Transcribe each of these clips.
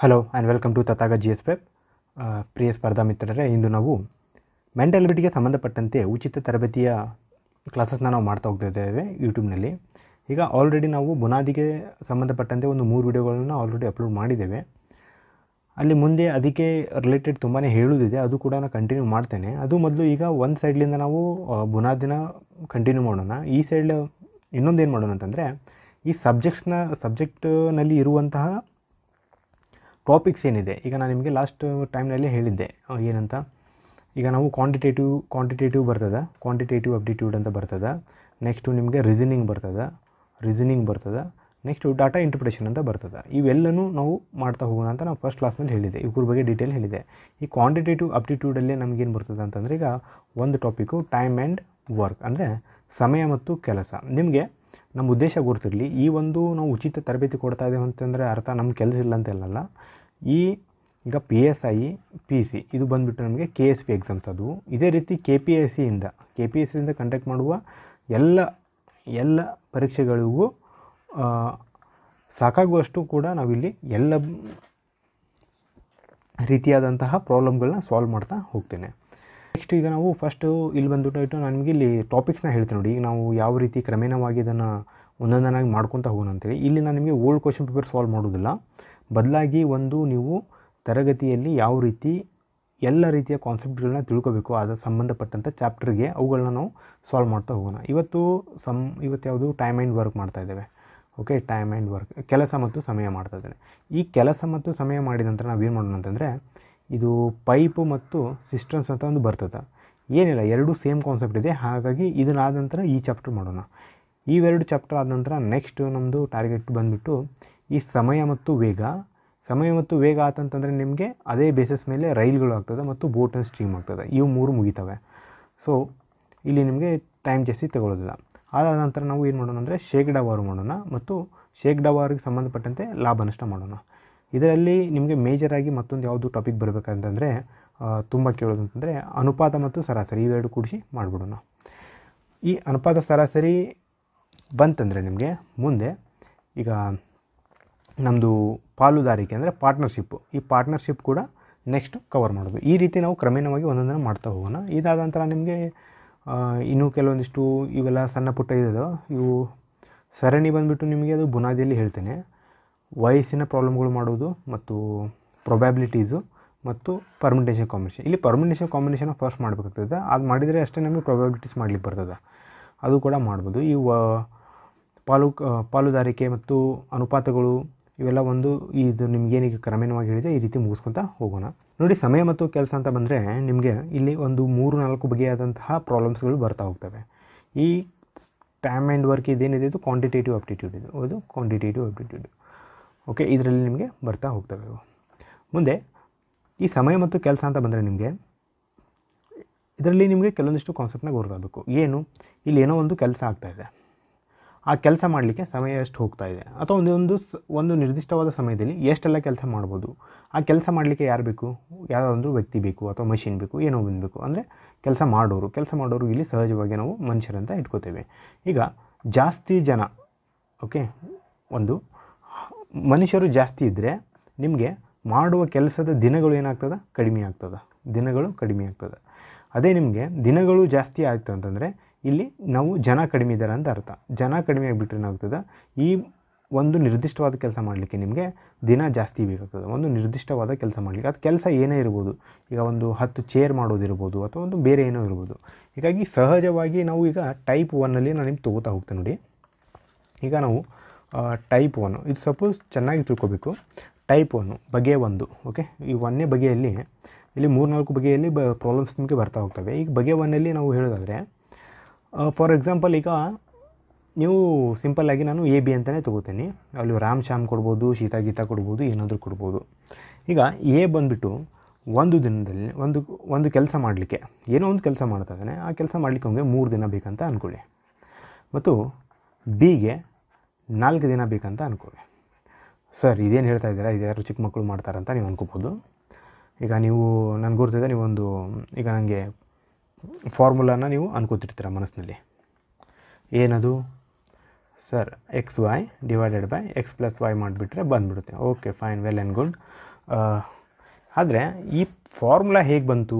hello and welcome to Tathaga G S prep ಪ್ರಿಯ ಸ್ಪರ್ಧಾ ಮಿತ್ರರೇ ಇಂದು ನಾವು ಮೆಂಟಲಿಬಿಟಿಗೆ ಸಂಬಂಧಪಟ್ಟಂತೆ ಉಚಿತ ತರಬೇತಿಯ ಕ್ಲಾಸಸ್ನ ನಾವು ಮಾಡ್ತಾ ಹೋಗ್ತಾ ಇದ್ದೇವೆ ಯೂಟ್ಯೂಬ್ನಲ್ಲಿ ಈಗ ಆಲ್ರೆಡಿ ನಾವು ಬುನಾದಿಗೆ ಸಂಬಂಧಪಟ್ಟಂತೆ ಒಂದು ಮೂರು ವಿಡಿಯೋಗಳನ್ನು ಆಲ್ರೆಡಿ ಅಪ್ಲೋಡ್ ಮಾಡಿದ್ದೇವೆ ಅಲ್ಲಿ ಮುಂದೆ ಅದಕ್ಕೆ ರಿಲೇಟೆಡ್ ತುಂಬಾ ಹೇಳೋದಿದೆ ಅದು ಕೂಡ ನಾನು ಕಂಟಿನ್ಯೂ ಮಾಡ್ತೇನೆ ಅದು ಮೊದಲು ಈಗ ಒಂದು ಸೈಡ್ಲಿಂದ ನಾವು ಬುನಾದಿನ ಕಂಟಿನ್ಯೂ ಮಾಡೋಣ ಈ ಸೈಡ್ ಇನ್ನೊಂದು ಏನು ಮಾಡೋಣ ಅಂತಂದರೆ ಈ ಸಬ್ಜೆಕ್ಟ್ಸ್ನ ಸಬ್ಜೆಕ್ಟ್ನಲ್ಲಿ ಇರುವಂತಹ ಟಾಪಿಕ್ಸ್ ಏನಿದೆ ಈಗ ನಾನು ನಿಮಗೆ ಲಾಸ್ಟ್ ಟೈಮ್ನಲ್ಲಿ ಹೇಳಿದ್ದೆ ಏನಂತ ಈಗ ನಾವು ಕ್ವಾಂಟಿಟೇಟಿವ್ ಕ್ವಾಂಟಿಟೇಟಿವ್ ಬರ್ತದೆ ಕ್ವಾಂಟಿಟೇಟಿವ್ ಅಪ್ಡಿಟ್ಯೂಡ್ ಅಂತ ಬರ್ತದೆ ನೆಕ್ಸ್ಟು ನಿಮಗೆ ರೀಸನಿಂಗ್ ಬರ್ತದೆ ರೀಸನಿಂಗ್ ಬರ್ತದೆ ನೆಕ್ಸ್ಟು ಡಾಟಾ ಇಂಟರ್ಪ್ರಿಟೇಷನ್ ಅಂತ ಬರ್ತದೆ ಇವೆಲ್ಲನೂ ನಾವು ಮಾಡ್ತಾ ಹೋಗೋಣ ಅಂತ ನಾವು ಫಸ್ಟ್ ಕ್ಲಾಸ್ನಲ್ಲಿ ಹೇಳಿದೆ ಇವ್ರ ಬಗ್ಗೆ ಡೀಟೇಲ್ ಹೇಳಿದೆ ಈ ಕ್ವಾಂಟಿಟೇಟಿವ್ ಅಪ್ಟಿಟ್ಯೂಡಲ್ಲೇ ನಮಗೇನು ಬರ್ತದೆ ಅಂತಂದರೆ ಈಗ ಒಂದು ಟಾಪಿಕ್ಕು ಟೈಮ್ ಆ್ಯಂಡ್ ವರ್ಕ್ ಅಂದರೆ ಸಮಯ ಮತ್ತು ಕೆಲಸ ನಿಮಗೆ ನಮ್ಮ ಉದ್ದೇಶ ಗೊತ್ತಿರಲಿ ಈ ಒಂದು ನಾವು ಉಚಿತ ತರಬೇತಿ ಕೊಡ್ತಾ ಇದ್ದೇವೆ ಅಂತಂದರೆ ಅರ್ಥ ನಮ್ಮ ಕೆಲಸ ಇಲ್ಲ ಅಂತ ಹೇಳಲ್ಲ ಈ ಈಗ P S I P C ಇದು ಬಂದುಬಿಟ್ಟು ನಮಗೆ ಕೆ ಎಸ್ ಪಿ ಎಕ್ಸಾಮ್ಸ್ ಅದು ಇದೇ ರೀತಿ ಕೆ ಪಿ ಎಸ್ ಸಿಯಿಂದ ಕೆ ಪಿ ಎಸ್ ಸಿಯಿಂದ ಕಂಡಕ್ಟ್ ಮಾಡುವ ಎಲ್ಲ ಎಲ್ಲ ಪರೀಕ್ಷೆಗಳಿಗೂ ಸಾಕಾಗುವಷ್ಟು ಕೂಡ ನಾವಿಲ್ಲಿ ಎಲ್ಲ ರೀತಿಯಾದಂತಹ ಪ್ರಾಬ್ಲಮ್ಗಳನ್ನ ಸಾಲ್ವ್ ಮಾಡ್ತಾ ಹೋಗ್ತೇನೆ ನೆಕ್ಸ್ಟ್ ಈಗ ನಾವು ಫಸ್ಟು ಇಲ್ಲಿ ಬಂದುಬಿಟ್ಟು ನಾನು ನಿಮಗೆ ಇಲ್ಲಿ ಟಾಪಿಕ್ಸ್ನ ಹೇಳ್ತೀನಿ ನೋಡಿ ಈಗ ನಾವು ಯಾವ ರೀತಿ ಕ್ರಮೇಣವಾಗಿ ಇದನ್ನು ಒಂದೊಂದನಾಗಿ ಮಾಡ್ಕೊತಾ ಹೋಗೋಣ ಅಂತೇಳಿ ಇಲ್ಲಿ ನಾನು ನಿಮಗೆ ಓಲ್ಡ್ ಕ್ವಶನ್ ಪೇಪರ್ ಸಾಲ್ವ್ ಮಾಡೋದಿಲ್ಲ ಬದಲಾಗಿ ಒಂದು ನೀವು ತರಗತಿಯಲ್ಲಿ ಯಾವ ರೀತಿ ಎಲ್ಲ ರೀತಿಯ ಕಾನ್ಸೆಪ್ಟ್ಗಳನ್ನ ತಿಳ್ಕೊಬೇಕು ಅದರ ಸಂಬಂಧಪಟ್ಟಂಥ ಚಾಪ್ಟರ್ಗೆ ಅವುಗಳನ್ನ ನಾವು ಸಾಲ್ವ್ ಮಾಡ್ತಾ ಹೋಗೋಣ ಇವತ್ತು ಸಮ್ ಇವತ್ತು ಯಾವುದು ಟೈಮ್ ಆ್ಯಂಡ್ ವರ್ಕ್ ಮಾಡ್ತಾ ಇದ್ದೇವೆ ಓಕೆ ಟೈಮ್ ಆ್ಯಂಡ್ ವರ್ಕ್ ಕೆಲಸ ಮತ್ತು ಸಮಯ ಮಾಡ್ತಾ ಇದ್ದೇನೆ ಈ ಕೆಲಸ ಮತ್ತು ಸಮಯ ಮಾಡಿದ ನಂತರ ನಾವು ಏನು ಮಾಡೋಣ ಅಂತಂದರೆ ಇದು ಪೈಪು ಮತ್ತು ಸಿಸ್ಟಮ್ಸ್ ಅಂತ ಒಂದು ಬರ್ತದೆ ಏನಿಲ್ಲ ಎರಡೂ ಸೇಮ್ ಕಾನ್ಸೆಪ್ಟ್ ಇದೆ ಹಾಗಾಗಿ ಇದನ್ನಾದ ನಂತರ ಈ ಚಾಪ್ಟರ್ ಮಾಡೋಣ ಇವೆರಡು ಚಾಪ್ಟರ್ ಆದ ನಂತರ ನೆಕ್ಸ್ಟ್ ನಮ್ಮದು ಟಾರ್ಗೆಟ್ ಬಂದುಬಿಟ್ಟು ಈ ಸಮಯ ಮತ್ತು ವೇಗ ಸಮಯ ಮತ್ತು ವೇಗ ಆತಂತಂದರೆ ನಿಮಗೆ ಅದೇ ಬೇಸಿಸ್ ಮೇಲೆ ರೈಲ್ಗಳು ಆಗ್ತದೆ ಮತ್ತು ಬೋಟ್ ಆ್ಯಂಡ್ ಸ್ಟ್ರೀಮ್ ಆಗ್ತದೆ ಇವು ಮೂರು ಮುಗಿತವೆ ಸೊ ಇಲ್ಲಿ ನಿಮಗೆ ಟೈಮ್ ಜಾಸ್ತಿ ತಗೊಳ್ಳೋದಿಲ್ಲ ಅದಾದ ನಂತರ ನಾವು ಏನು ಮಾಡೋಣ ಅಂದರೆ ಶೇಕಡಾವಾರು ಮಾಡೋಣ ಮತ್ತು ಶೇಕಡಾವಾರಿಗೆ ಸಂಬಂಧಪಟ್ಟಂತೆ ಲಾಭ ನಷ್ಟ ಮಾಡೋಣ ಇದರಲ್ಲಿ ನಿಮಗೆ ಮೇಜರಾಗಿ ಮತ್ತೊಂದು ಯಾವುದು ಟಾಪಿಕ್ ಬರಬೇಕಂತಂದರೆ ತುಂಬ ಕೇಳೋದು ಅಂತಂದರೆ ಅನುಪಾತ ಮತ್ತು ಸರಾಸರಿ ಇವೆರಡು ಕೂಡಿಸಿ ಮಾಡಿಬಿಡೋಣ ಈ ಅನುಪಾತ ಸರಾಸರಿ ಬಂತಂದರೆ ನಿಮಗೆ ಮುಂದೆ ಈಗ ನಮ್ಮದು ಪಾಲುದಾರಿಕೆ ಅಂದರೆ ಪಾರ್ಟ್ನರ್ಶಿಪ್ಪು ಈ ಪಾರ್ಟ್ನರ್ಶಿಪ್ ಕೂಡ ನೆಕ್ಸ್ಟ್ ಕವರ್ ಮಾಡೋದು ಈ ರೀತಿ ನಾವು ಕ್ರಮೇಣವಾಗಿ ಒಂದೊಂದನ್ನು ಮಾಡ್ತಾ ಹೋಗೋಣ ಇದಾದ ನಂತರ ನಿಮಗೆ ಇನ್ನೂ ಕೆಲವೊಂದಿಷ್ಟು ಇವೆಲ್ಲ ಸಣ್ಣ ಪುಟ್ಟ ಇದ್ದು ಇವು ಸರಣಿ ಬಂದುಬಿಟ್ಟು ನಿಮಗೆ ಅದು ಬುನಾದಿಯಲ್ಲಿ ಹೇಳ್ತೇನೆ ವಯಸ್ಸಿನ ಪ್ರಾಬ್ಲಮ್ಗಳು ಮಾಡುವುದು ಮತ್ತು ಪ್ರೊಬ್ಯಾಬಿಲಿಟೀಸು ಮತ್ತು ಪರ್ಮಿಟೇಷನ್ ಕಾಂಬಿನೇಷನ್ ಇಲ್ಲಿ ಪರ್ಮಿನೇಷನ್ ಕಾಂಬಿನೇಷನ್ ಫಸ್ಟ್ ಮಾಡಬೇಕಾಗ್ತದೆ ಅದು ಮಾಡಿದರೆ ಅಷ್ಟೇ ನಮಗೆ ಪ್ರೊಬ್ಯಾಬಿಲಿಟೀಸ್ ಮಾಡಲಿಕ್ಕೆ ಬರ್ತದೆ ಅದು ಕೂಡ ಮಾಡ್ಬೋದು ಈ ಪಾಲು ಪಾಲುದಾರಿಕೆ ಮತ್ತು ಅನುಪಾತಗಳು ಇವೆಲ್ಲ ಒಂದು ಇದು ಏನಿಗೆ ಕ್ರಮೇಣವಾಗಿ ಹೇಳಿದೆ ಈ ರೀತಿ ಮುಗಿಸ್ಕೊತಾ ಹೋಗೋಣ ನೋಡಿ ಸಮಯ ಮತ್ತು ಕೆಲಸ ಅಂತ ಬಂದರೆ ನಿಮಗೆ ಇಲ್ಲಿ ಒಂದು ಮೂರು ನಾಲ್ಕು ಬಗೆಯಾದಂತಹ ಪ್ರಾಬ್ಲಮ್ಸ್ಗಳು ಬರ್ತಾ ಹೋಗ್ತವೆ ಈ ಟೈಮ್ ಆ್ಯಂಡ್ ವರ್ಕ್ ಇದೇನಿದೆ ಇದು ಕ್ವಾಂಟಿಟೇಟಿವ್ ಅಪ್ಟಿಟ್ಯೂಡ್ ಇದು ಅದು ಕ್ವಾಂಟಿಟೇಟಿವ್ ಅಪ್ಟಿಟ್ಯೂಡ್ ಓಕೆ ಇದರಲ್ಲಿ ನಿಮಗೆ ಬರ್ತಾ ಹೋಗ್ತವೆ ಮುಂದೆ ಈ ಸಮಯ ಮತ್ತು ಕೆಲಸ ಅಂತ ಬಂದರೆ ನಿಮಗೆ ಇದರಲ್ಲಿ ನಿಮಗೆ ಕೆಲವೊಂದಿಷ್ಟು ಕಾನ್ಸೆಪ್ಟ್ನಾಗ ಗೊತ್ತಾಗಬೇಕು ಏನು ಇಲ್ಲಿ ಏನೋ ಒಂದು ಕೆಲಸ ಆಗ್ತಾಯಿದೆ ಆ ಕೆಲಸ ಮಾಡಲಿಕ್ಕೆ ಸಮಯ ಎಷ್ಟು ಹೋಗ್ತಾ ಇದೆ ಅಥವಾ ಒಂದೊಂದು ಒಂದು ನಿರ್ದಿಷ್ಟವಾದ ಸಮಯದಲ್ಲಿ ಎಷ್ಟೆಲ್ಲ ಕೆಲಸ ಮಾಡ್ಬೋದು ಆ ಕೆಲಸ ಮಾಡಲಿಕ್ಕೆ ಯಾರು ಬೇಕು ಯಾವುದಾದ್ರೂ ವ್ಯಕ್ತಿ ಬೇಕು ಅಥವಾ ಮಷಿನ್ ಬೇಕು ಏನೋ ಬೇಕು ಅಂದರೆ ಕೆಲಸ ಮಾಡೋರು ಕೆಲಸ ಮಾಡೋರು ಇಲ್ಲಿ ಸಹಜವಾಗಿ ನಾವು ಮನುಷ್ಯರಂತ ಇಟ್ಕೋತೇವೆ ಈಗ ಜಾಸ್ತಿ ಜನ ಓಕೆ ಒಂದು ಮನುಷ್ಯರು ಜಾಸ್ತಿ ಇದ್ದರೆ ನಿಮಗೆ ಮಾಡುವ ಕೆಲಸದ ದಿನಗಳು ಏನಾಗ್ತದೆ ಕಡಿಮೆ ಆಗ್ತದೆ ದಿನಗಳು ಕಡಿಮೆ ಆಗ್ತದೆ ಅದೇ ನಿಮಗೆ ದಿನಗಳು ಜಾಸ್ತಿ ಆಯಿತು ಅಂತಂದರೆ ಇಲ್ಲಿ ನಾವು ಜನ ಕಡಿಮೆ ಇದ್ದಾರೆ ಅಂತ ಅರ್ಥ ಜನ ಕಡಿಮೆ ಆಗಿಬಿಟ್ರೆ ಏನಾಗ್ತದೆ ಈ ಒಂದು ನಿರ್ದಿಷ್ಟವಾದ ಕೆಲಸ ಮಾಡಲಿಕ್ಕೆ ನಿಮಗೆ ದಿನ ಜಾಸ್ತಿ ಬೇಕಾಗ್ತದೆ ಒಂದು ನಿರ್ದಿಷ್ಟವಾದ ಕೆಲಸ ಮಾಡಲಿಕ್ಕೆ ಅದು ಕೆಲಸ ಏನೇ ಇರ್ಬೋದು ಈಗ ಒಂದು ಹತ್ತು ಚೇರ್ ಮಾಡೋದಿರ್ಬೋದು ಅಥವಾ ಒಂದು ಬೇರೆ ಏನೋ ಇರ್ಬೋದು ಹೀಗಾಗಿ ಸಹಜವಾಗಿ ನಾವು ಈಗ ಟೈಪ್ ಒನ್ನಲ್ಲಿ ನಾನು ನಿಮ್ಗೆ ತೊಗೋತಾ ಹೋಗ್ತೇನೆ ನೋಡಿ ಈಗ ನಾವು ಟೈಪ್ ಒನ್ ಇದು ಸಪೋಸ್ ಚೆನ್ನಾಗಿ ತಿಳ್ಕೊಬೇಕು ಟೈಪ್ ಒನ್ನು ಬಗೆ ಒಂದು ಓಕೆ ಈ ಒನ್ನೇ ಬಗೆಯಲ್ಲಿ ಇಲ್ಲಿ ಮೂರ್ನಾಲ್ಕು ಬಗೆಯಲ್ಲಿ ಬ ಪ್ರಾಬ್ಲಮ್ಸ್ ನಿಮಗೆ ಬರ್ತಾ ಹೋಗ್ತವೆ ಈಗ ಬಗೆ ಒನ್ನಲ್ಲಿ ನಾವು ಹೇಳೋದಾದರೆ ಫಾರ್ ಎಕ್ಸಾಂಪಲ್ ಈಗ ನೀವು ಸಿಂಪಲ್ಲಾಗಿ ನಾನು ಎ ಬಿ ಅಂತಲೇ ತೊಗೋತೀನಿ ಅಲ್ಲಿ ರಾಮ್ ಶ್ಯಾಮ್ ಕೊಡ್ಬೋದು ಶೀತಾ ಗೀತಾ ಕೊಡ್ಬೋದು ಏನಾದರೂ ಕೊಡ್ಬೋದು ಈಗ ಎ ಬಂದುಬಿಟ್ಟು ಒಂದು ದಿನದಲ್ಲಿ ಒಂದು ಒಂದು ಕೆಲಸ ಮಾಡಲಿಕ್ಕೆ ಏನೋ ಒಂದು ಕೆಲಸ ಮಾಡ್ತಾ ಇದ್ದಾನೆ ಆ ಕೆಲಸ ಮಾಡಲಿಕ್ಕೆ ಅವನಿಗೆ ಮೂರು ದಿನ ಬೇಕಂತ ಅಂದ್ಕೊಳ್ಳಿ ಮತ್ತು ಬಿಗೆ ನಾಲ್ಕು ದಿನ ಬೇಕಂತ ಅಂದ್ಕೊಳ್ಳಿ ಸರ್ ಇದೇನು ಹೇಳ್ತಾ ಇದ್ದೀರಾ ಯಾರು ಚಿಕ್ಕ ಮಕ್ಕಳು ಮಾಡ್ತಾರಂತ ನೀವು ಅನ್ಕೋಬೋದು ಈಗ ನೀವು ನನಗೆ ಗೊತ್ತಿದೆ ನೀವೊಂದು ಈಗ ನನಗೆ ಫಾರ್ಮುಲಾನ ನೀವು ಅನ್ಕೋತಿರ್ತೀರ ಮನಸ್ಸಿನಲ್ಲಿ ಏನದು sir X Y divided by X plus Y ಮಾಡಿಬಿಟ್ರೆ ಬಂದುಬಿಡುತ್ತೆ okay fine well and good ಆದರೆ ಈ ಫಾರ್ಮುಲಾ ಹೇಗೆ ಬಂತು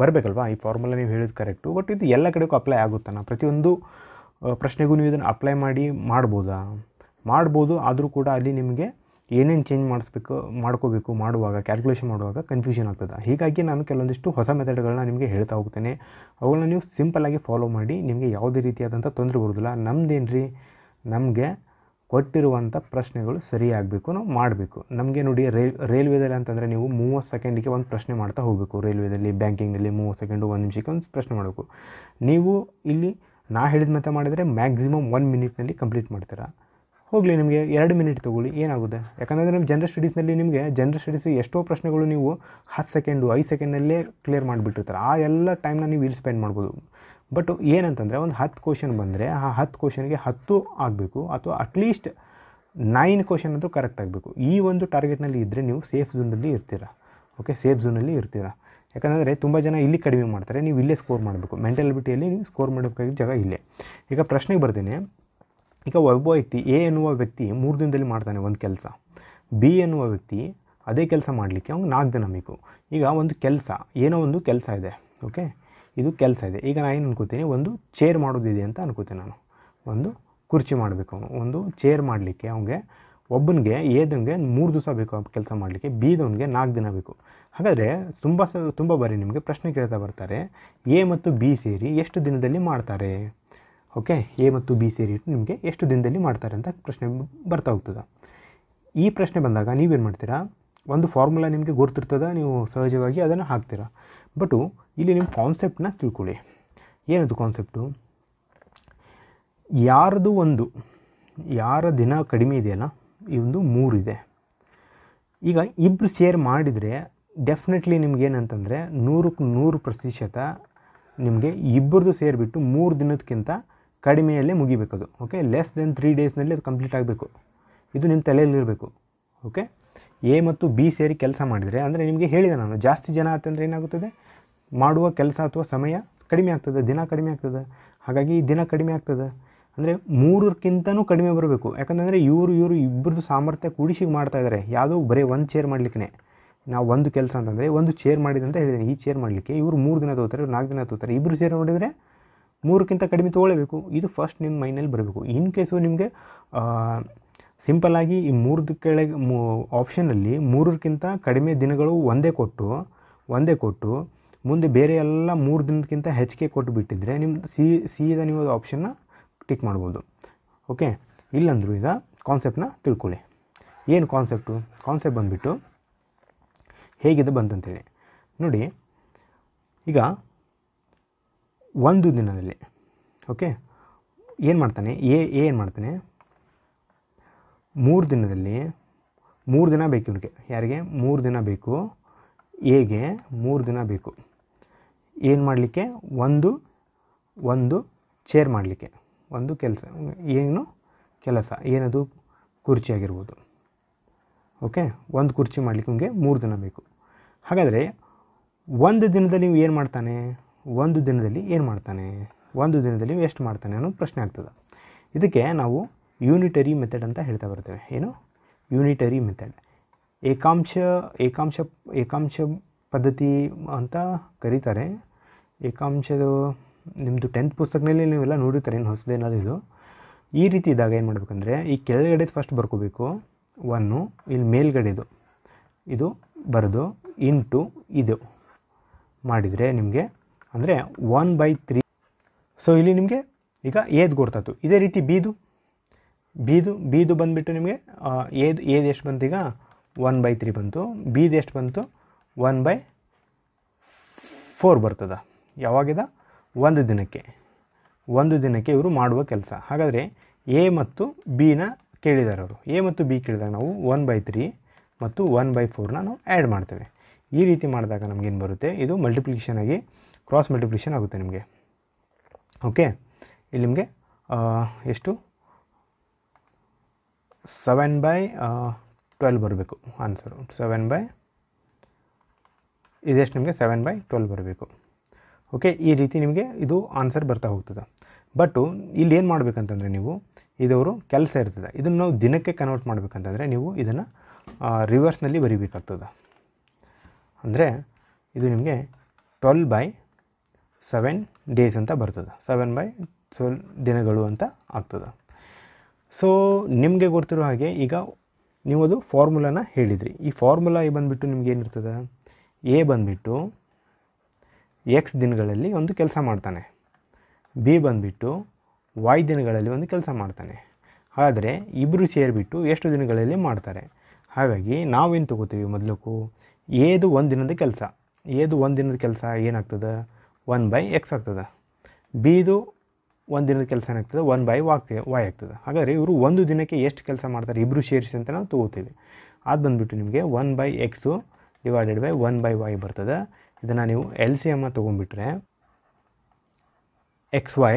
ಬರಬೇಕಲ್ವಾ ಈ ಫಾರ್ಮುಲಾ ನೀವು ಹೇಳಿದ ಕರೆಕ್ಟು ಬಟ್ ಇದು ಎಲ್ಲ ಕಡೆಗೂ ಅಪ್ಲೈ ಆಗುತ್ತಾನ ಪ್ರತಿಯೊಂದು ಪ್ರಶ್ನೆಗೂ ನೀವು ಇದನ್ನು ಅಪ್ಲೈ ಮಾಡಿ ಮಾಡ್ಬೋದಾ ಮಾಡ್ಬೋದು ಆದರೂ ಕೂಡ ಅಲ್ಲಿ ನಿಮಗೆ ಏನೇನು ಚೇಂಜ್ ಮಾಡಿಸ್ಬೇಕು ಮಾಡ್ಕೋಬೇಕು ಮಾಡುವಾಗ ಕ್ಯಾಲ್ಕುಲೇಷನ್ ಮಾಡುವಾಗ ಕನ್ಫ್ಯೂಷನ್ ಆಗ್ತದೆ ಹೀಗಾಗಿ ನಾನು ಕೆಲವೊಂದಿಷ್ಟು ಹೊಸ ಮೆಥಡ್ಗಳನ್ನ ನಿಮಗೆ ಹೇಳ್ತಾ ಹೋಗ್ತೇನೆ ಅವುಗಳನ್ನ ನೀವು ಸಿಂಪಲ್ಲಾಗಿ ಫಾಲೋ ಮಾಡಿ ನಿಮಗೆ ಯಾವುದೇ ರೀತಿಯಾದಂಥ ತೊಂದರೆ ಬರೋದಿಲ್ಲ ನಮ್ದೇನು ರೀ ನಮಗೆ ಕೊಟ್ಟಿರುವಂಥ ಪ್ರಶ್ನೆಗಳು ಸರಿಯಾಗಬೇಕು ನಾವು ಮಾಡಬೇಕು ನಮಗೆ ನೋಡಿ ರೈಲ್ ರೈಲ್ವೇದಲ್ಲಿ ಅಂತಂದರೆ ನೀವು ಮೂವತ್ತು ಸೆಕೆಂಡಿಗೆ ಒಂದು ಪ್ರಶ್ನೆ ಮಾಡ್ತಾ ಹೋಗಬೇಕು ರೈಲ್ವೇದಲ್ಲಿ ಬ್ಯಾಂಕಿಂಗ್ನಲ್ಲಿ ಮೂವತ್ತು ಸೆಕೆಂಡು ಒಂದು ನಿಮಿಷಕ್ಕೆ ಒಂದು ಪ್ರಶ್ನೆ ಮಾಡಬೇಕು ನೀವು ಇಲ್ಲಿ ನಾ ಹೇಳಿದ ಮತ್ತೆ ಮಾಡಿದರೆ ಮ್ಯಾಕ್ಸಿಮಮ್ ಒನ್ ಮಿನಿಟ್ನಲ್ಲಿ ಕಂಪ್ಲೀಟ್ ಮಾಡ್ತೀರಾ ಹೋಗಲಿ ನಿಮಗೆ ಎರಡು ಮಿನಿಟ್ ತೊಗೊಳ್ಳಿ ಏನಾಗುತ್ತೆ ಯಾಕಂದರೆ ನಮ್ಮ ಜನರಲ್ ಸ್ಟಡೀಸ್ನಲ್ಲಿ ನಿಮಗೆ ಜನರಲ್ ಸ್ಟಡೀಸ್ ಎಷ್ಟೋ ಪ್ರಶ್ನೆಗಳು ನೀವು ಹತ್ತು ಸೆಕೆಂಡು ಐದು ಸೆಕೆಂಡಲ್ಲೇ ಕ್ಲಿಯರ್ ಮಾಡಿಬಿಟ್ಟಿರ್ತಾರೆ ಆ ಎಲ್ಲ ಟೈಮ್ನ ನೀವು ಇಲ್ಲಿ ಸ್ಪೆಂಡ್ ಮಾಡ್ಬೋದು ಬಟ್ ಏನಂತಂದರೆ ಒಂದು ಹತ್ತು ಕ್ವಶನ್ ಬಂದರೆ ಆ ಹತ್ತು ಕ್ವಶನ್ಗೆ ಹತ್ತು ಆಗಬೇಕು ಅಥವಾ ಅಟ್ಲೀಸ್ಟ್ ನೈನ್ ಕ್ವಶನ್ ಅಂತೂ ಕರೆಕ್ಟ್ ಆಗಬೇಕು ಈ ಒಂದು ಟಾರ್ಗೆಟ್ನಲ್ಲಿ ಇದ್ದರೆ ನೀವು ಸೇಫ್ ಝೋನಲ್ಲಿ ಇರ್ತೀರಾ ಓಕೆ ಸೇಫ್ ಝೋನಲ್ಲಿ ಇರ್ತೀರಾ ಯಾಕಂದರೆ ತುಂಬ ಜನ ಇಲ್ಲಿ ಕಡಿಮೆ ಮಾಡ್ತಾರೆ ನೀವು ಇಲ್ಲೇ ಸ್ಕೋರ್ ಮಾಡಬೇಕು ಮೆಂಟಾಲಿಟಿಯಲ್ಲಿ ನೀವು ಸ್ಕೋರ್ ಮಾಡಬೇಕಾಗಿದ್ದ ಜಾಗ ಇಲ್ಲೇ ಈಗ ಪ್ರಶ್ನೆಗೆ ಬರ್ತೀನಿ ಈಗ ಒಬ್ಬ ವ್ಯಕ್ತಿ ಎ ಎನ್ನುವ ವ್ಯಕ್ತಿ ಮೂರು ದಿನದಲ್ಲಿ ಮಾಡ್ತಾನೆ ಒಂದು ಕೆಲಸ ಬಿ ಎನ್ನುವ ವ್ಯಕ್ತಿ ಅದೇ ಕೆಲಸ ಮಾಡಲಿಕ್ಕೆ ಅವ್ನು ನಾಲ್ಕು ದಿನ ಬೇಕು ಈಗ ಒಂದು ಕೆಲಸ ಏನೋ ಒಂದು ಕೆಲಸ ಇದೆ ಓಕೆ ಇದು ಕೆಲಸ ಇದೆ ಈಗ ನಾನು ಏನು ಅನ್ಕೋತೀನಿ ಒಂದು ಚೇರ್ ಮಾಡೋದಿದೆ ಅಂತ ಅನ್ಕೋತೀನಿ ನಾನು ಒಂದು ಕುರ್ಚಿ ಮಾಡಬೇಕು ಅವನು ಒಂದು ಚೇರ್ ಮಾಡಲಿಕ್ಕೆ ಅವನಿಗೆ ಒಬ್ಬನಿಗೆ ಎದಂಗೆ ಮೂರು ದಿವಸ ಬೇಕು ಕೆಲಸ ಮಾಡಲಿಕ್ಕೆ ಬಿದವನಿಗೆ ನಾಲ್ಕು ದಿನ ಬೇಕು ಹಾಗಾದರೆ ತುಂಬ ಸ ತುಂಬ ಬಾರಿ ನಿಮಗೆ ಪ್ರಶ್ನೆ ಕೇಳ್ತಾ ಬರ್ತಾರೆ ಎ ಮತ್ತು ಬಿ ಸೇರಿ ಎಷ್ಟು ದಿನದಲ್ಲಿ ಮಾಡ್ತಾರೆ ಓಕೆ ಎ ಮತ್ತು ಬಿ ಸೇರಿ ನಿಮಗೆ ಎಷ್ಟು ದಿನದಲ್ಲಿ ಮಾಡ್ತಾರೆ ಅಂತ ಪ್ರಶ್ನೆ ಬರ್ತಾ ಹೋಗ್ತದೆ ಈ ಪ್ರಶ್ನೆ ಬಂದಾಗ ನೀವೇನು ಮಾಡ್ತೀರಾ ಒಂದು ಫಾರ್ಮುಲಾ ನಿಮಗೆ ಗೊತ್ತಿರ್ತದೆ ನೀವು ಸಹಜವಾಗಿ ಅದನ್ನು ಹಾಕ್ತೀರಾ ಬಟು ಇಲ್ಲಿ ನಿಮ್ಮ ಕಾನ್ಸೆಪ್ಟನ್ನ ತಿಳ್ಕೊಳ್ಳಿ ಏನದು ಕಾನ್ಸೆಪ್ಟು ಯಾರದು ಒಂದು ಯಾರ ದಿನ ಕಡಿಮೆ ಇದೆಯಲ್ಲ ಈ ಒಂದು ಮೂರಿದೆ ಈಗ ಇಬ್ಬರು ಶೇರ್ ಮಾಡಿದರೆ ಡೆಫಿನೆಟ್ಲಿ ಏನಂತಂದರೆ ನೂರಕ್ಕೆ ನೂರು ಪ್ರತಿಶತ ನಿಮಗೆ ಇಬ್ಬರದು ಸೇರಿಬಿಟ್ಟು ಮೂರು ದಿನಕ್ಕಿಂತ ಕಡಿಮೆಯಲ್ಲೇ ಅದು ಓಕೆ ಲೆಸ್ ದೆನ್ ತ್ರೀ ಡೇಸ್ನಲ್ಲಿ ಅದು ಕಂಪ್ಲೀಟ್ ಆಗಬೇಕು ಇದು ನಿಮ್ಮ ತಲೆಯಲ್ಲಿರಬೇಕು ಓಕೆ ಎ ಮತ್ತು ಬಿ ಸೇರಿ ಕೆಲಸ ಮಾಡಿದರೆ ಅಂದರೆ ನಿಮಗೆ ಹೇಳಿದೆ ನಾನು ಜಾಸ್ತಿ ಜನ ಆತಂದರೆ ಏನಾಗುತ್ತದೆ ಮಾಡುವ ಕೆಲಸ ಅಥವಾ ಸಮಯ ಕಡಿಮೆ ಆಗ್ತದೆ ದಿನ ಕಡಿಮೆ ಆಗ್ತದೆ ಹಾಗಾಗಿ ದಿನ ಕಡಿಮೆ ಆಗ್ತದೆ ಅಂದರೆ ಮೂರಕ್ಕಿಂತನೂ ಕಡಿಮೆ ಬರಬೇಕು ಯಾಕಂತಂದರೆ ಇವರು ಇವರು ಇಬ್ಬರದ್ದು ಸಾಮರ್ಥ್ಯ ಕೂಡಿಸಿ ಮಾಡ್ತಾ ಇದ್ದಾರೆ ಯಾವುದೋ ಬರೀ ಒಂದು ಚೇರ್ ಮಾಡಲಿಕ್ಕೆ ನಾವು ಒಂದು ಕೆಲಸ ಅಂತಂದರೆ ಒಂದು ಚೇರ್ ಮಾಡಿದಂತ ಹೇಳಿದ್ದೀನಿ ಈ ಚೇರ್ ಮಾಡಲಿಕ್ಕೆ ಇವರು ಮೂರು ದಿನ ತೋತಾರೆ ಇವ್ರು ನಾಲ್ಕು ದಿನ ತೋತಾರೆ ಇಬ್ಬರು ಸೇರ್ ನೋಡಿದರೆ ಮೂರಕ್ಕಿಂತ ಕಡಿಮೆ ತೊಗೊಳ್ಬೇಕು ಇದು ಫಸ್ಟ್ ನಿಮ್ಮ ಮೈನಲ್ಲಿ ಬರಬೇಕು ಇನ್ ಕೇಸು ನಿಮಗೆ ಸಿಂಪಲ್ಲಾಗಿ ಈ ಮೂರದ ಕೆಳಗೆ ಮೂ ಆಪ್ಷನಲ್ಲಿ ಮೂರಕ್ಕಿಂತ ಕಡಿಮೆ ದಿನಗಳು ಒಂದೇ ಕೊಟ್ಟು ಒಂದೇ ಕೊಟ್ಟು ಮುಂದೆ ಬೇರೆ ಎಲ್ಲ ಮೂರು ದಿನಕ್ಕಿಂತ ಹೆಚ್ಚಿಗೆ ಕೊಟ್ಟು ಬಿಟ್ಟಿದ್ರೆ ನಿಮ್ಮದು ಸಿ ಸೀದಾ ನೀವು ಅದು ಆಪ್ಷನ್ನ ಟಿಕ್ ಮಾಡ್ಬೋದು ಓಕೆ ಇಲ್ಲಂದರೂ ಈಗ ಕಾನ್ಸೆಪ್ಟನ್ನ ತಿಳ್ಕೊಳ್ಳಿ ಏನು ಕಾನ್ಸೆಪ್ಟು ಕಾನ್ಸೆಪ್ಟ್ ಬಂದುಬಿಟ್ಟು ಹೇಗಿದೆ ಬಂತಂತೇಳಿ ನೋಡಿ ಈಗ ಒಂದು ದಿನದಲ್ಲಿ ಓಕೆ ಏನು ಮಾಡ್ತಾನೆ ಎ ಏನು ಮಾಡ್ತಾನೆ ಮೂರು ದಿನದಲ್ಲಿ ಮೂರು ದಿನ ಬೇಕು ಇವನಿಗೆ ಯಾರಿಗೆ ಮೂರು ದಿನ ಬೇಕು ಎಗೆ ಮೂರು ದಿನ ಬೇಕು ಏನು ಮಾಡಲಿಕ್ಕೆ ಒಂದು ಒಂದು ಚೇರ್ ಮಾಡಲಿಕ್ಕೆ ಒಂದು ಕೆಲಸ ಏನು ಕೆಲಸ ಏನದು ಕುರ್ಚಿ ಆಗಿರ್ಬೋದು ಓಕೆ ಒಂದು ಕುರ್ಚಿ ಮಾಡಲಿಕ್ಕೆ ನಿಮಗೆ ಮೂರು ದಿನ ಬೇಕು ಹಾಗಾದರೆ ಒಂದು ದಿನದಲ್ಲಿ ನೀವು ಏನು ಮಾಡ್ತಾನೆ ಒಂದು ದಿನದಲ್ಲಿ ಏನು ಮಾಡ್ತಾನೆ ಒಂದು ದಿನದಲ್ಲಿ ವೇಸ್ಟ್ ಮಾಡ್ತಾನೆ ಅನ್ನೋ ಪ್ರಶ್ನೆ ಆಗ್ತದೆ ಇದಕ್ಕೆ ನಾವು ಯೂನಿಟರಿ ಮೆಥಡ್ ಅಂತ ಹೇಳ್ತಾ ಬರ್ತೇವೆ ಏನು ಯೂನಿಟರಿ ಮೆಥಡ್ ಏಕಾಂಶ ಏಕಾಂಶ ಏಕಾಂಶ ಪದ್ಧತಿ ಅಂತ ಕರೀತಾರೆ ಏಕಾಂಶದ ನಿಮ್ಮದು ಟೆಂತ್ ಪುಸ್ತಕದಲ್ಲಿ ನೀವೆಲ್ಲ ನೋಡಿರ್ತಾರೆ ಏನು ಹೊಸದೇನಾದ್ರು ಇದು ಈ ರೀತಿ ಇದ್ದಾಗ ಏನು ಮಾಡಬೇಕಂದ್ರೆ ಈ ಕೆಳಗಡೆ ಫಸ್ಟ್ ಬರ್ಕೋಬೇಕು ಒನ್ನು ಇಲ್ಲಿ ಮೇಲ್ಗಡೆದು ಇದು ಬರೆದು ಇಂಟು ಇದು ಮಾಡಿದರೆ ನಿಮಗೆ ಅಂದರೆ ಒನ್ ಬೈ ತ್ರೀ ಸೊ ಇಲ್ಲಿ ನಿಮಗೆ ಈಗ ಏದು ಗೊರ್ತಾಯ್ತು ಇದೇ ರೀತಿ ಬೀದು ಬೀದು ಬೀದು ಬಂದುಬಿಟ್ಟು ನಿಮಗೆ ಏದು ಏದು ಎಷ್ಟು ಬಂತು ಈಗ ಒನ್ ಬೈ ತ್ರೀ ಬಂತು ಬೀದು ಎಷ್ಟು ಬಂತು ಒನ್ ಬೈ ಫೋರ್ ಬರ್ತದ ಯಾವಾಗಿದೆ ಒಂದು ದಿನಕ್ಕೆ ಒಂದು ದಿನಕ್ಕೆ ಇವರು ಮಾಡುವ ಕೆಲಸ ಹಾಗಾದರೆ ಎ ಮತ್ತು ಬಿನ ಕೇಳಿದ್ದಾರೆ ಅವರು ಎ ಮತ್ತು ಬಿ ಕೇಳಿದಾಗ ನಾವು ಒನ್ ಬೈ ತ್ರೀ ಮತ್ತು ಒನ್ ಬೈ ಫೋರ್ನ ನಾವು ಆ್ಯಡ್ ಮಾಡ್ತೇವೆ ಈ ರೀತಿ ಮಾಡಿದಾಗ ನಮಗೇನು ಬರುತ್ತೆ ಇದು ಮಲ್ಟಿಪ್ಲಿಕೇಶನ್ ಆಗಿ ಕ್ರಾಸ್ ಮಲ್ಟಿಪ್ಲಿಕೇಶನ್ ಆಗುತ್ತೆ ನಿಮಗೆ ಓಕೆ ಇಲ್ಲಿ ನಿಮಗೆ ಎಷ್ಟು ಸೆವೆನ್ ಬೈ ಟ್ವೆಲ್ ಬರಬೇಕು ಆನ್ಸರು ಸೆವೆನ್ ಬೈ ಇದೆಷ್ಟು ನಿಮಗೆ ಸೆವೆನ್ ಬೈ ಟ್ವೆಲ್ ಬರಬೇಕು ಓಕೆ ಈ ರೀತಿ ನಿಮಗೆ ಇದು ಆನ್ಸರ್ ಬರ್ತಾ ಹೋಗ್ತದೆ ಬಟ್ಟು ಇಲ್ಲಿ ಏನು ಮಾಡಬೇಕಂತಂದರೆ ನೀವು ಇದವರು ಕೆಲಸ ಇರ್ತದೆ ಇದನ್ನು ನಾವು ದಿನಕ್ಕೆ ಕನ್ವರ್ಟ್ ಮಾಡಬೇಕಂತಂದರೆ ನೀವು ಇದನ್ನು ರಿವರ್ಸ್ನಲ್ಲಿ ಬರೀಬೇಕಾಗ್ತದೆ ಅಂದರೆ ಇದು ನಿಮಗೆ ಟ್ವೆಲ್ ಬೈ ಸೆವೆನ್ ಡೇಸ್ ಅಂತ ಬರ್ತದೆ ಸೆವೆನ್ ಬೈ ಸೊ ದಿನಗಳು ಅಂತ ಆಗ್ತದೆ ಸೊ ನಿಮಗೆ ಗೊತ್ತಿರೋ ಹಾಗೆ ಈಗ ನೀವು ಅದು ಫಾರ್ಮುಲಾನ ಹೇಳಿದ್ರಿ ಈ ಫಾರ್ಮುಲಾ ಬಂದುಬಿಟ್ಟು ನಿಮ್ಗೆ ಏನಿರ್ತದೆ ಎ ಬಂದುಬಿಟ್ಟು ಎಕ್ಸ್ ದಿನಗಳಲ್ಲಿ ಒಂದು ಕೆಲಸ ಮಾಡ್ತಾನೆ ಬಿ ಬಂದುಬಿಟ್ಟು ವೈ ದಿನಗಳಲ್ಲಿ ಒಂದು ಕೆಲಸ ಮಾಡ್ತಾನೆ ಆದರೆ ಇಬ್ಬರು ಸೇರಿಬಿಟ್ಟು ಎಷ್ಟು ದಿನಗಳಲ್ಲಿ ಮಾಡ್ತಾರೆ ಹಾಗಾಗಿ ನಾವೇನು ತಗೋತೀವಿ ಮೊದಲಕ್ಕೂ ಏದು ಒಂದು ದಿನದ ಕೆಲಸ ಏದು ಒಂದು ದಿನದ ಕೆಲಸ ಏನಾಗ್ತದೆ ಒನ್ ಬೈ ಎಕ್ಸ್ ಆಗ್ತದೆ ಬಿದು ಒಂದು ದಿನದ ಕೆಲಸ ಏನಾಗ್ತದೆ ಒನ್ ಬೈ ವಾಗ್ತದೆ ವಾಯ್ ಆಗ್ತದೆ ಹಾಗಾದರೆ ಇವರು ಒಂದು ದಿನಕ್ಕೆ ಎಷ್ಟು ಕೆಲಸ ಮಾಡ್ತಾರೆ ಇಬ್ಬರು ಸೇರಿಸಿ ಅಂತ ನಾವು ತಗೋತೀವಿ ಅದು ಬಂದುಬಿಟ್ಟು ನಿಮಗೆ one by X divided by one by Y ಬರ್ತದೆ ಇದನ್ನು ನೀವು ಎಲ್ ಸಿ ಎಮ್ಮ ತೊಗೊಂಡ್ಬಿಟ್ರೆ X Y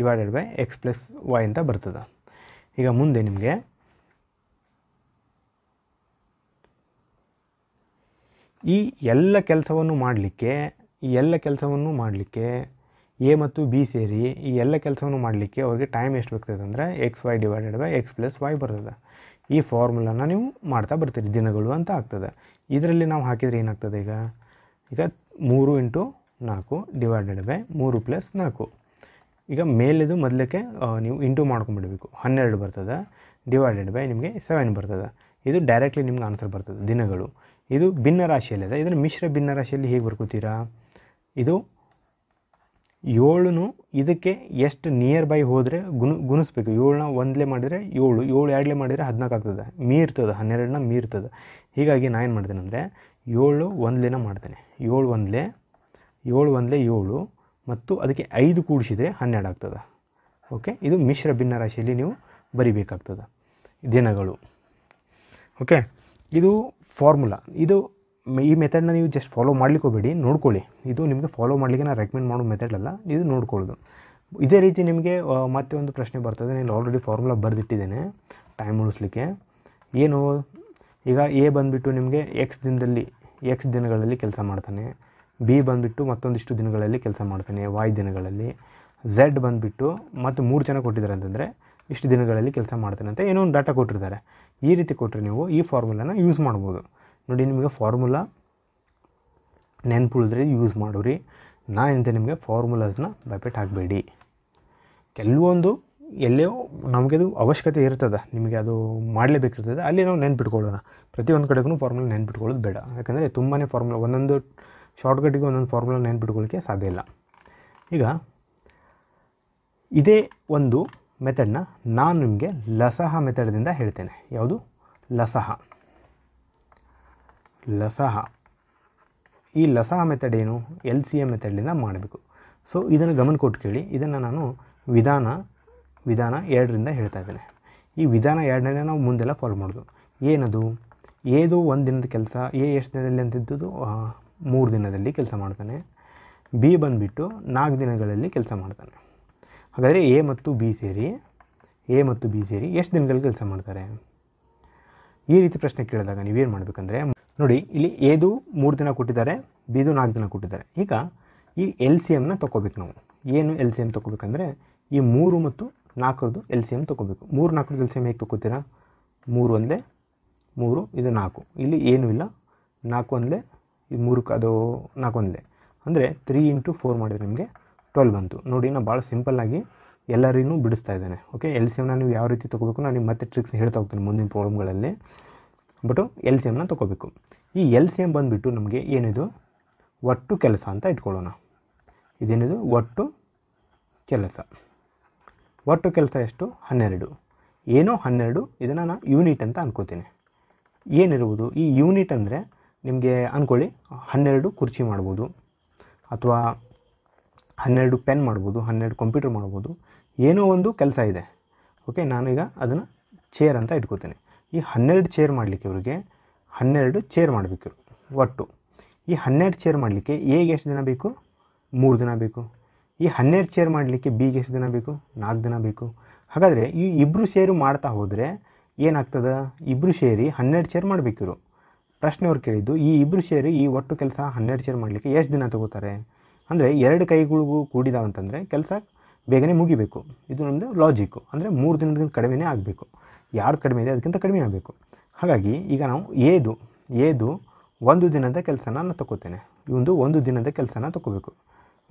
divided by X plus Y ಅಂತ ಬರ್ತದೆ ಈಗ ಮುಂದೆ ನಿಮಗೆ ಈ ಎಲ್ಲ ಕೆಲಸವನ್ನು ಮಾಡಲಿಕ್ಕೆ ಈ ಎಲ್ಲ ಕೆಲಸವನ್ನು ಮಾಡಲಿಕ್ಕೆ ಎ ಮತ್ತು ಬಿ ಸೇರಿ ಈ ಎಲ್ಲ ಕೆಲಸವನ್ನು ಮಾಡಲಿಕ್ಕೆ ಅವ್ರಿಗೆ ಟೈಮ್ ಎಷ್ಟು ಬರ್ತದೆ ಅಂದರೆ X Y divided by X plus Y ಬರ್ತದೆ ಈ ಫಾರ್ಮುಲಾನ ನೀವು ಮಾಡ್ತಾ ಬರ್ತೀರಿ ದಿನಗಳು ಅಂತ ಆಗ್ತದೆ ಇದರಲ್ಲಿ ನಾವು ಹಾಕಿದರೆ ಏನಾಗ್ತದೆ ಈಗ ಈಗ ಮೂರು ಇಂಟು ನಾಲ್ಕು ಡಿವೈಡೆಡ್ ಬೈ ಮೂರು ಪ್ಲಸ್ ನಾಲ್ಕು ಈಗ ಮೇಲಿದು ಮೊದಲಕ್ಕೆ ನೀವು ಇಂಟು ಮಾಡ್ಕೊಂಬಿಡಬೇಕು ಹನ್ನೆರಡು ಬರ್ತದೆ ಡಿವೈಡೆಡ್ ಬೈ ನಿಮಗೆ ಸೆವೆನ್ ಬರ್ತದೆ ಇದು ಡೈರೆಕ್ಟ್ಲಿ ನಿಮ್ಗೆ ಆನ್ಸರ್ ಬರ್ತದೆ ದಿನಗಳು ಇದು ಭಿನ್ನ ರಾಶಿಯಲ್ಲಿದೆ ಇದರ ಮಿಶ್ರ ಭಿನ್ನ ರಾಶಿಯಲ್ಲಿ ಹೇಗೆ ಬರ್ಕೋತೀರಾ ಇದು ಏಳು ಇದಕ್ಕೆ ಎಷ್ಟು ನಿಯರ್ ಬೈ ಹೋದರೆ ಗುಣ ಗುಣಿಸ್ಬೇಕು ಏಳನ್ನ ಒಂದಲೇ ಮಾಡಿದರೆ ಏಳು ಏಳು ಎರಡಲೇ ಮಾಡಿದರೆ ಹದಿನಾಲ್ಕು ಆಗ್ತದೆ ಮೀರ್ತದೆ ಹನ್ನೆರಡನ್ನ ಮೀರ್ತದೆ ಹೀಗಾಗಿ ನಾನು ಏನು ಮಾಡ್ತೇನೆ ಅಂದರೆ ಏಳು ಒಂದಲೇನ ಮಾಡ್ತೇನೆ ಏಳು ಒಂದಲೇ ಏಳು ಒಂದಲೇ ಏಳು ಮತ್ತು ಅದಕ್ಕೆ ಐದು ಕೂಡಿಸಿದರೆ ಹನ್ನೆರಡು ಆಗ್ತದೆ ಓಕೆ ಇದು ಮಿಶ್ರ ಭಿನ್ನ ರಾಶಿಯಲ್ಲಿ ನೀವು ಬರಿಬೇಕಾಗ್ತದೆ ದಿನಗಳು ಓಕೆ ಇದು ಫಾರ್ಮುಲಾ ಇದು ಈ ಮೆಥಡ್ನ ನೀವು ಜಸ್ಟ್ ಫಾಲೋ ಮಾಡಲಿಕ್ಕೆ ಹೋಗಬೇಡಿ ನೋಡ್ಕೊಳ್ಳಿ ಇದು ನಿಮಗೆ ಫಾಲೋ ಮಾಡಲಿಕ್ಕೆ ನಾನು ರೆಕಮೆಂಡ್ ಮಾಡೋ ಮೆಥಡ್ ಅಲ್ಲ ಇದು ನೋಡ್ಕೊಳ್ಳೋದು ಇದೇ ರೀತಿ ನಿಮಗೆ ಮತ್ತೆ ಒಂದು ಪ್ರಶ್ನೆ ಬರ್ತದೆ ನೀನು ಆಲ್ರೆಡಿ ಫಾರ್ಮುಲಾ ಬರೆದಿಟ್ಟಿದ್ದೇನೆ ಟೈಮ್ ಉಳಿಸ್ಲಿಕ್ಕೆ ಏನು ಈಗ ಎ ಬಂದುಬಿಟ್ಟು ನಿಮಗೆ ಎಕ್ಸ್ ದಿನದಲ್ಲಿ ಎಕ್ಸ್ ದಿನಗಳಲ್ಲಿ ಕೆಲಸ ಮಾಡ್ತಾನೆ ಬಿ ಬಂದುಬಿಟ್ಟು ಮತ್ತೊಂದಿಷ್ಟು ದಿನಗಳಲ್ಲಿ ಕೆಲಸ ಮಾಡ್ತಾನೆ ವಾಯ್ ದಿನಗಳಲ್ಲಿ ಝೆಡ್ ಬಂದುಬಿಟ್ಟು ಮತ್ತು ಮೂರು ಜನ ಕೊಟ್ಟಿದ್ದಾರೆ ಅಂತಂದರೆ ಇಷ್ಟು ದಿನಗಳಲ್ಲಿ ಕೆಲಸ ಮಾಡ್ತಾನೆ ಅಂತ ಏನೋ ಒಂದು ಡಾಟಾ ಕೊಟ್ಟಿರ್ತಾರೆ ಈ ರೀತಿ ಕೊಟ್ಟರೆ ನೀವು ಈ ಫಾರ್ಮುಲಾನ ಯೂಸ್ ಮಾಡ್ಬೋದು ನೋಡಿ ನಿಮಗೆ ಫಾರ್ಮುಲಾ ನೆನ್ಪುಳಿದ್ರೆ ಯೂಸ್ ಮಾಡೋರಿ ನಾ ಎಂತ ನಿಮಗೆ ಫಾರ್ಮುಲಾಸ್ನ ಬೈಪೆಟ್ ಹಾಕಬೇಡಿ ಕೆಲವೊಂದು ಎಲ್ಲೇ ನಮಗೆ ಅದು ಅವಶ್ಯಕತೆ ಇರ್ತದೆ ನಿಮಗೆ ಅದು ಮಾಡಲೇಬೇಕಿರ್ತದೆ ಅಲ್ಲಿ ನಾವು ನೆನ್ಪಿಟ್ಕೊಳ್ಳೋಣ ಪ್ರತಿಯೊಂದು ಕಡೆಗೂ ಫಾರ್ಮುಲಾ ನೆನ್ಪಿಟ್ಕೊಳ್ಳೋದು ಬೇಡ ಯಾಕಂದರೆ ತುಂಬಾ ಫಾರ್ಮುಲಾ ಒಂದೊಂದು ಶಾರ್ಟ್ಕಟ್ಟಿಗೆ ಒಂದೊಂದು ಫಾರ್ಮುಲಾ ನೆನ್ಪಿಟ್ಕೊಳ್ಳೋಕ್ಕೆ ಸಾಧ್ಯ ಇಲ್ಲ ಈಗ ಇದೇ ಒಂದು ಮೆಥಡನ್ನ ನಾನು ನಿಮಗೆ ಲಸಹ ಮೆಥಡ್ದಿಂದ ಹೇಳ್ತೇನೆ ಯಾವುದು ಲಸಹ ಲಸಹ ಈ ಲಸಹ ಮೆಥಡ್ ಏನು ಎಲ್ ಸಿ ಎ ಮೆಥಡ್ಲಿಂದ ಮಾಡಬೇಕು ಸೊ ಇದನ್ನು ಗಮನ ಕೊಟ್ಟು ಕೇಳಿ ಇದನ್ನು ನಾನು ವಿಧಾನ ವಿಧಾನ ಎರಡರಿಂದ ಹೇಳ್ತಾ ಇದ್ದೇನೆ ಈ ವಿಧಾನ ಎರಡನೇ ನಾವು ಮುಂದೆಲ್ಲ ಫಾಲೋ ಮಾಡೋದು ಏನದು ಏದು ಒಂದು ದಿನದ ಕೆಲಸ ಎ ಎಷ್ಟು ದಿನದಲ್ಲಿ ಅಂತಿದ್ದುದು ಮೂರು ದಿನದಲ್ಲಿ ಕೆಲಸ ಮಾಡ್ತಾನೆ ಬಿ ಬಂದುಬಿಟ್ಟು ನಾಲ್ಕು ದಿನಗಳಲ್ಲಿ ಕೆಲಸ ಮಾಡ್ತಾನೆ ಹಾಗಾದರೆ ಎ ಮತ್ತು ಬಿ ಸೇರಿ ಎ ಮತ್ತು ಬಿ ಸೇರಿ ಎಷ್ಟು ದಿನಗಳಲ್ಲಿ ಕೆಲಸ ಮಾಡ್ತಾರೆ ಈ ರೀತಿ ಪ್ರಶ್ನೆ ಕೇಳಿದಾಗ ನೀವೇನು ಮಾಡಬೇಕಂದ್ರೆ ನೋಡಿ ಇಲ್ಲಿ ಎದು ಮೂರು ದಿನ ಕೊಟ್ಟಿದ್ದಾರೆ ಬಿದು ನಾಲ್ಕು ದಿನ ಕೊಟ್ಟಿದ್ದಾರೆ ಈಗ ಈ ಎಲ್ ಸಿ ಎಮ್ನ ತೊಗೋಬೇಕು ನಾವು ಏನು ಎಲ್ ಸಿ ಎಮ್ ತೊಗೋಬೇಕಂದ್ರೆ ಈ ಮೂರು ಮತ್ತು ನಾಲ್ಕರದ್ದು ಎಲ್ ಸಿ ಎಮ್ ತೊಗೋಬೇಕು ಮೂರು ನಾಲ್ಕರದ್ದು ಎಲ್ ಸಿ ಎಮ್ ಹೇಗೆ ತೊಗೋತೀರಾ ಮೂರು ಒಂದೇ ಮೂರು ಇದು ನಾಲ್ಕು ಇಲ್ಲಿ ಏನೂ ಇಲ್ಲ ನಾಲ್ಕು ಒಂದೇ ಇದು ಮೂರು ಅದು ನಾಲ್ಕು ಒಂದೇ ಅಂದರೆ ತ್ರೀ ಇಂಟು ಫೋರ್ ಮಾಡಿದರೆ ನಿಮಗೆ ಟ್ವೆಲ್ ಬಂತು ನೋಡಿ ನಾನು ಭಾಳ ಸಿಂಪಲ್ಲಾಗಿ ಎಲ್ಲರಿಗೂ ಬಿಡಿಸ್ತಾ ಇದ್ದೇನೆ ಓಕೆ ಎಲ್ ಸಿ ಎಮ್ನ ನೀವು ಯಾವ ರೀತಿ ತೊಗೋಬೇಕು ನಾನು ನಿಮ್ಮ ಮತ್ತೆ ಟ್ರಿಕ್ಸ್ ಹೇಳ್ತಾ ಹೋಗ್ತೀನಿ ಮುಂದಿನ ಪ್ರಾಬ್ಲಮ್ಗಳಲ್ಲಿ ಅಂದ್ಬಿಟ್ಟು ಎಲ್ ಸಿ ಎಮ್ನ ತೊಗೋಬೇಕು ಈ ಎಲ್ ಸಿ ಎಮ್ ಬಂದುಬಿಟ್ಟು ನಮಗೆ ಏನಿದು ಒಟ್ಟು ಕೆಲಸ ಅಂತ ಇಟ್ಕೊಳ್ಳೋಣ ಇದೇನಿದು ಒಟ್ಟು ಕೆಲಸ ಒಟ್ಟು ಕೆಲಸ ಎಷ್ಟು ಹನ್ನೆರಡು ಏನೋ ಹನ್ನೆರಡು ಇದನ್ನು ನಾನು ಯೂನಿಟ್ ಅಂತ ಅನ್ಕೋತೀನಿ ಏನಿರ್ಬೋದು ಈ ಯೂನಿಟ್ ಅಂದರೆ ನಿಮಗೆ ಅಂದ್ಕೊಳ್ಳಿ ಹನ್ನೆರಡು ಕುರ್ಚಿ ಮಾಡ್ಬೋದು ಅಥವಾ ಹನ್ನೆರಡು ಪೆನ್ ಮಾಡ್ಬೋದು ಹನ್ನೆರಡು ಕಂಪ್ಯೂಟರ್ ಮಾಡ್ಬೋದು ಏನೋ ಒಂದು ಕೆಲಸ ಇದೆ ಓಕೆ ನಾನೀಗ ಅದನ್ನು ಚೇರ್ ಅಂತ ಇಟ್ಕೋತೀನಿ ಈ ಹನ್ನೆರಡು ಚೇರ್ ಮಾಡಲಿಕ್ಕೆ ಇವರಿಗೆ ಹನ್ನೆರಡು ಚೇರ್ ಮಾಡಬೇಕು ಒಟ್ಟು ಈ ಹನ್ನೆರಡು ಚೇರ್ ಮಾಡಲಿಕ್ಕೆ ಎಗೆ ಎಷ್ಟು ದಿನ ಬೇಕು ಮೂರು ದಿನ ಬೇಕು ಈ ಹನ್ನೆರಡು ಚೇರ್ ಮಾಡಲಿಕ್ಕೆ ಬಿಗೆ ಎಷ್ಟು ದಿನ ಬೇಕು ನಾಲ್ಕು ದಿನ ಬೇಕು ಹಾಗಾದರೆ ಈ ಇಬ್ಬರು ಸೇರು ಮಾಡ್ತಾ ಹೋದರೆ ಏನಾಗ್ತದೆ ಇಬ್ಬರು ಸೇರಿ ಹನ್ನೆರಡು ಚೇರ್ ಮಾಡಬೇಕಿರು ಪ್ರಶ್ನೆ ಅವ್ರು ಕೇಳಿದ್ದು ಈ ಇಬ್ಬರು ಸೇರಿ ಈ ಒಟ್ಟು ಕೆಲಸ ಹನ್ನೆರಡು ಚೇರ್ ಮಾಡಲಿಕ್ಕೆ ಎಷ್ಟು ದಿನ ತಗೋತಾರೆ ಅಂದರೆ ಎರಡು ಕೈಗಳಿಗೂ ಕೂಡಿದಾವಂತಂದರೆ ಕೆಲಸ ಬೇಗನೆ ಮುಗಿಬೇಕು ಇದು ನಮ್ಮದು ಲಾಜಿಕ್ಕು ಅಂದರೆ ಮೂರು ದಿನದಿಂದ ಕಡಿಮೆನೇ ಆಗಬೇಕು ಯಾರ್ದು ಕಡಿಮೆ ಇದೆ ಅದಕ್ಕಿಂತ ಕಡಿಮೆ ಆಗಬೇಕು ಹಾಗಾಗಿ ಈಗ ನಾವು ಏದು ಏದು ಒಂದು ದಿನದ ಕೆಲಸನ ನಾನು ತಗೋತೇನೆ ಇವೊಂದು ಒಂದು ದಿನದ ಕೆಲಸನ ತಗೋಬೇಕು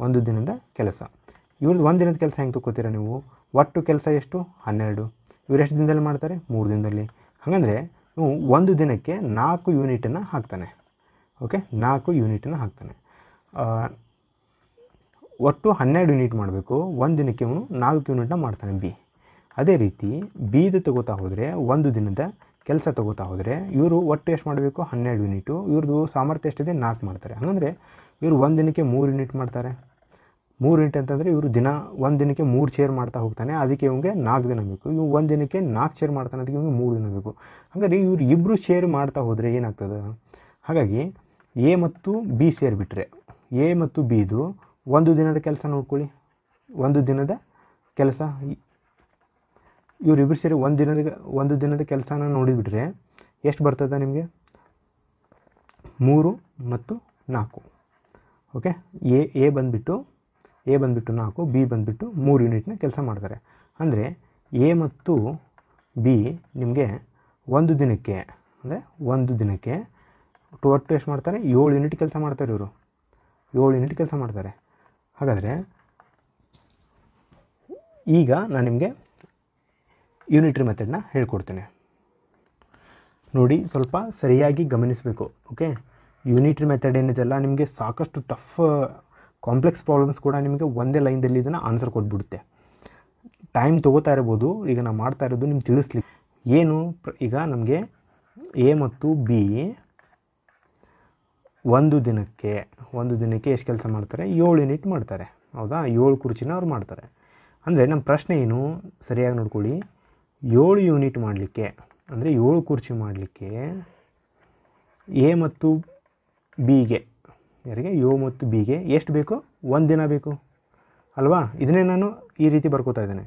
ಒಂದು ದಿನದ ಕೆಲಸ ಇವ್ರದ್ದು ಒಂದು ದಿನದ ಕೆಲಸ ಹೆಂಗೆ ತೊಗೋತೀರ ನೀವು ಒಟ್ಟು ಕೆಲಸ ಎಷ್ಟು ಹನ್ನೆರಡು ಇವ್ರು ಎಷ್ಟು ದಿನದಲ್ಲಿ ಮಾಡ್ತಾರೆ ಮೂರು ದಿನದಲ್ಲಿ ಹಾಗಂದರೆ ನೀವು ಒಂದು ದಿನಕ್ಕೆ ನಾಲ್ಕು ಯೂನಿಟನ್ನು ಹಾಕ್ತಾನೆ ಓಕೆ ನಾಲ್ಕು ಯೂನಿಟನ್ನು ಹಾಕ್ತಾನೆ ಒಟ್ಟು ಹನ್ನೆರಡು ಯೂನಿಟ್ ಮಾಡಬೇಕು ಒಂದು ದಿನಕ್ಕೆ ಇವನು ನಾಲ್ಕು ಯೂನಿಟ್ನ ಮಾಡ್ತಾನೆ ಬಿ ಅದೇ ರೀತಿ ಬೀದು ತಗೋತಾ ಹೋದರೆ ಒಂದು ದಿನದ ಕೆಲಸ ತಗೋತಾ ಹೋದರೆ ಇವರು ಒಟ್ಟು ಎಷ್ಟು ಮಾಡಬೇಕು ಹನ್ನೆರಡು ಯೂನಿಟು ಇವ್ರದ್ದು ಸಾಮರ್ಥ್ಯ ಎಷ್ಟಿದೆ ನಾಲ್ಕು ಮಾಡ್ತಾರೆ ಹಾಗಂದರೆ ಇವರು ಒಂದು ದಿನಕ್ಕೆ ಮೂರು ಯೂನಿಟ್ ಮಾಡ್ತಾರೆ ಮೂರು ಯೂನಿಟ್ ಅಂತಂದರೆ ಇವರು ದಿನ ಒಂದು ದಿನಕ್ಕೆ ಮೂರು ಚೇರ್ ಮಾಡ್ತಾ ಹೋಗ್ತಾನೆ ಅದಕ್ಕೆ ಇವ್ಗೆ ನಾಲ್ಕು ದಿನ ಬೇಕು ಇವು ಒಂದು ದಿನಕ್ಕೆ ನಾಲ್ಕು ಚೇರ್ ಮಾಡ್ತಾನೆ ಅದಕ್ಕೆ ಇವ್ಗೆ ಮೂರು ದಿನ ಬೇಕು ಹಾಗಾದ್ರೆ ಇವರು ಇಬ್ಬರು ಶೇರ್ ಮಾಡ್ತಾ ಹೋದರೆ ಏನಾಗ್ತದೆ ಹಾಗಾಗಿ ಎ ಮತ್ತು ಬಿ ಬಿಟ್ಟರೆ ಎ ಮತ್ತು ಬಿದು ಒಂದು ದಿನದ ಕೆಲಸ ನೋಡ್ಕೊಳ್ಳಿ ಒಂದು ದಿನದ ಕೆಲಸ ಇವರಿಬ್ಬರು ಸೇರಿ ಒಂದು ದಿನದ ಒಂದು ದಿನದ ಕೆಲಸನ ನೋಡಿಬಿಟ್ರೆ ಎಷ್ಟು ಬರ್ತದೆ ನಿಮಗೆ ಮೂರು ಮತ್ತು ನಾಲ್ಕು ಓಕೆ ಎ ಎ ಬಂದುಬಿಟ್ಟು ಎ ಬಂದುಬಿಟ್ಟು ನಾಲ್ಕು ಬಿ ಬಂದುಬಿಟ್ಟು ಮೂರು ಯೂನಿಟ್ನ ಕೆಲಸ ಮಾಡ್ತಾರೆ ಅಂದರೆ ಎ ಮತ್ತು ಬಿ ನಿಮಗೆ ಒಂದು ದಿನಕ್ಕೆ ಅಂದರೆ ಒಂದು ದಿನಕ್ಕೆ ಟು ಎಷ್ಟು ಮಾಡ್ತಾರೆ ಏಳು ಯೂನಿಟ್ ಕೆಲಸ ಮಾಡ್ತಾರೆ ಇವರು ಏಳು ಯೂನಿಟ್ ಕೆಲಸ ಮಾಡ್ತಾರೆ ಹಾಗಾದರೆ ಈಗ ನಾನು ನಿಮಗೆ ಯೂನಿಟ್ರಿ ಮೆಥಡ್ನ ಹೇಳ್ಕೊಡ್ತೇನೆ ನೋಡಿ ಸ್ವಲ್ಪ ಸರಿಯಾಗಿ ಗಮನಿಸಬೇಕು ಓಕೆ ಯೂನಿಟ್ರಿ ಮೆಥಡ್ ಏನಿದೆಲ್ಲ ನಿಮಗೆ ಸಾಕಷ್ಟು ಟಫ್ ಕಾಂಪ್ಲೆಕ್ಸ್ ಪ್ರಾಬ್ಲಮ್ಸ್ ಕೂಡ ನಿಮಗೆ ಒಂದೇ ಲೈನ್ದಲ್ಲಿ ಇದನ್ನು ಆನ್ಸರ್ ಕೊಟ್ಬಿಡುತ್ತೆ ಟೈಮ್ ತೊಗೋತಾ ಇರ್ಬೋದು ಈಗ ನಾವು ಮಾಡ್ತಾ ಇರೋದು ನಿಮ್ಗೆ ತಿಳಿಸ್ಲಿ ಏನು ಈಗ ನಮಗೆ ಎ ಮತ್ತು ಬಿ ಒಂದು ದಿನಕ್ಕೆ ಒಂದು ದಿನಕ್ಕೆ ಎಷ್ಟು ಕೆಲಸ ಮಾಡ್ತಾರೆ ಏಳು ಯೂನಿಟ್ ಮಾಡ್ತಾರೆ ಹೌದಾ ಏಳು ಕುರ್ಚಿನ ಅವ್ರು ಮಾಡ್ತಾರೆ ಅಂದರೆ ನಮ್ಮ ಪ್ರಶ್ನೆ ಏನು ಸರಿಯಾಗಿ ನೋಡ್ಕೊಳ್ಳಿ ಏಳು ಯೂನಿಟ್ ಮಾಡಲಿಕ್ಕೆ ಅಂದರೆ ಏಳು ಕುರ್ಚಿ ಮಾಡಲಿಕ್ಕೆ ಎ ಮತ್ತು ಬಿಗೆ ಯಾರಿಗೆ ಯು ಮತ್ತು ಬಿಗೆ ಎಷ್ಟು ಬೇಕು ಒಂದು ದಿನ ಬೇಕು ಅಲ್ವಾ ಇದನ್ನೇ ನಾನು ಈ ರೀತಿ ಬರ್ಕೋತಾ ಇದ್ದೇನೆ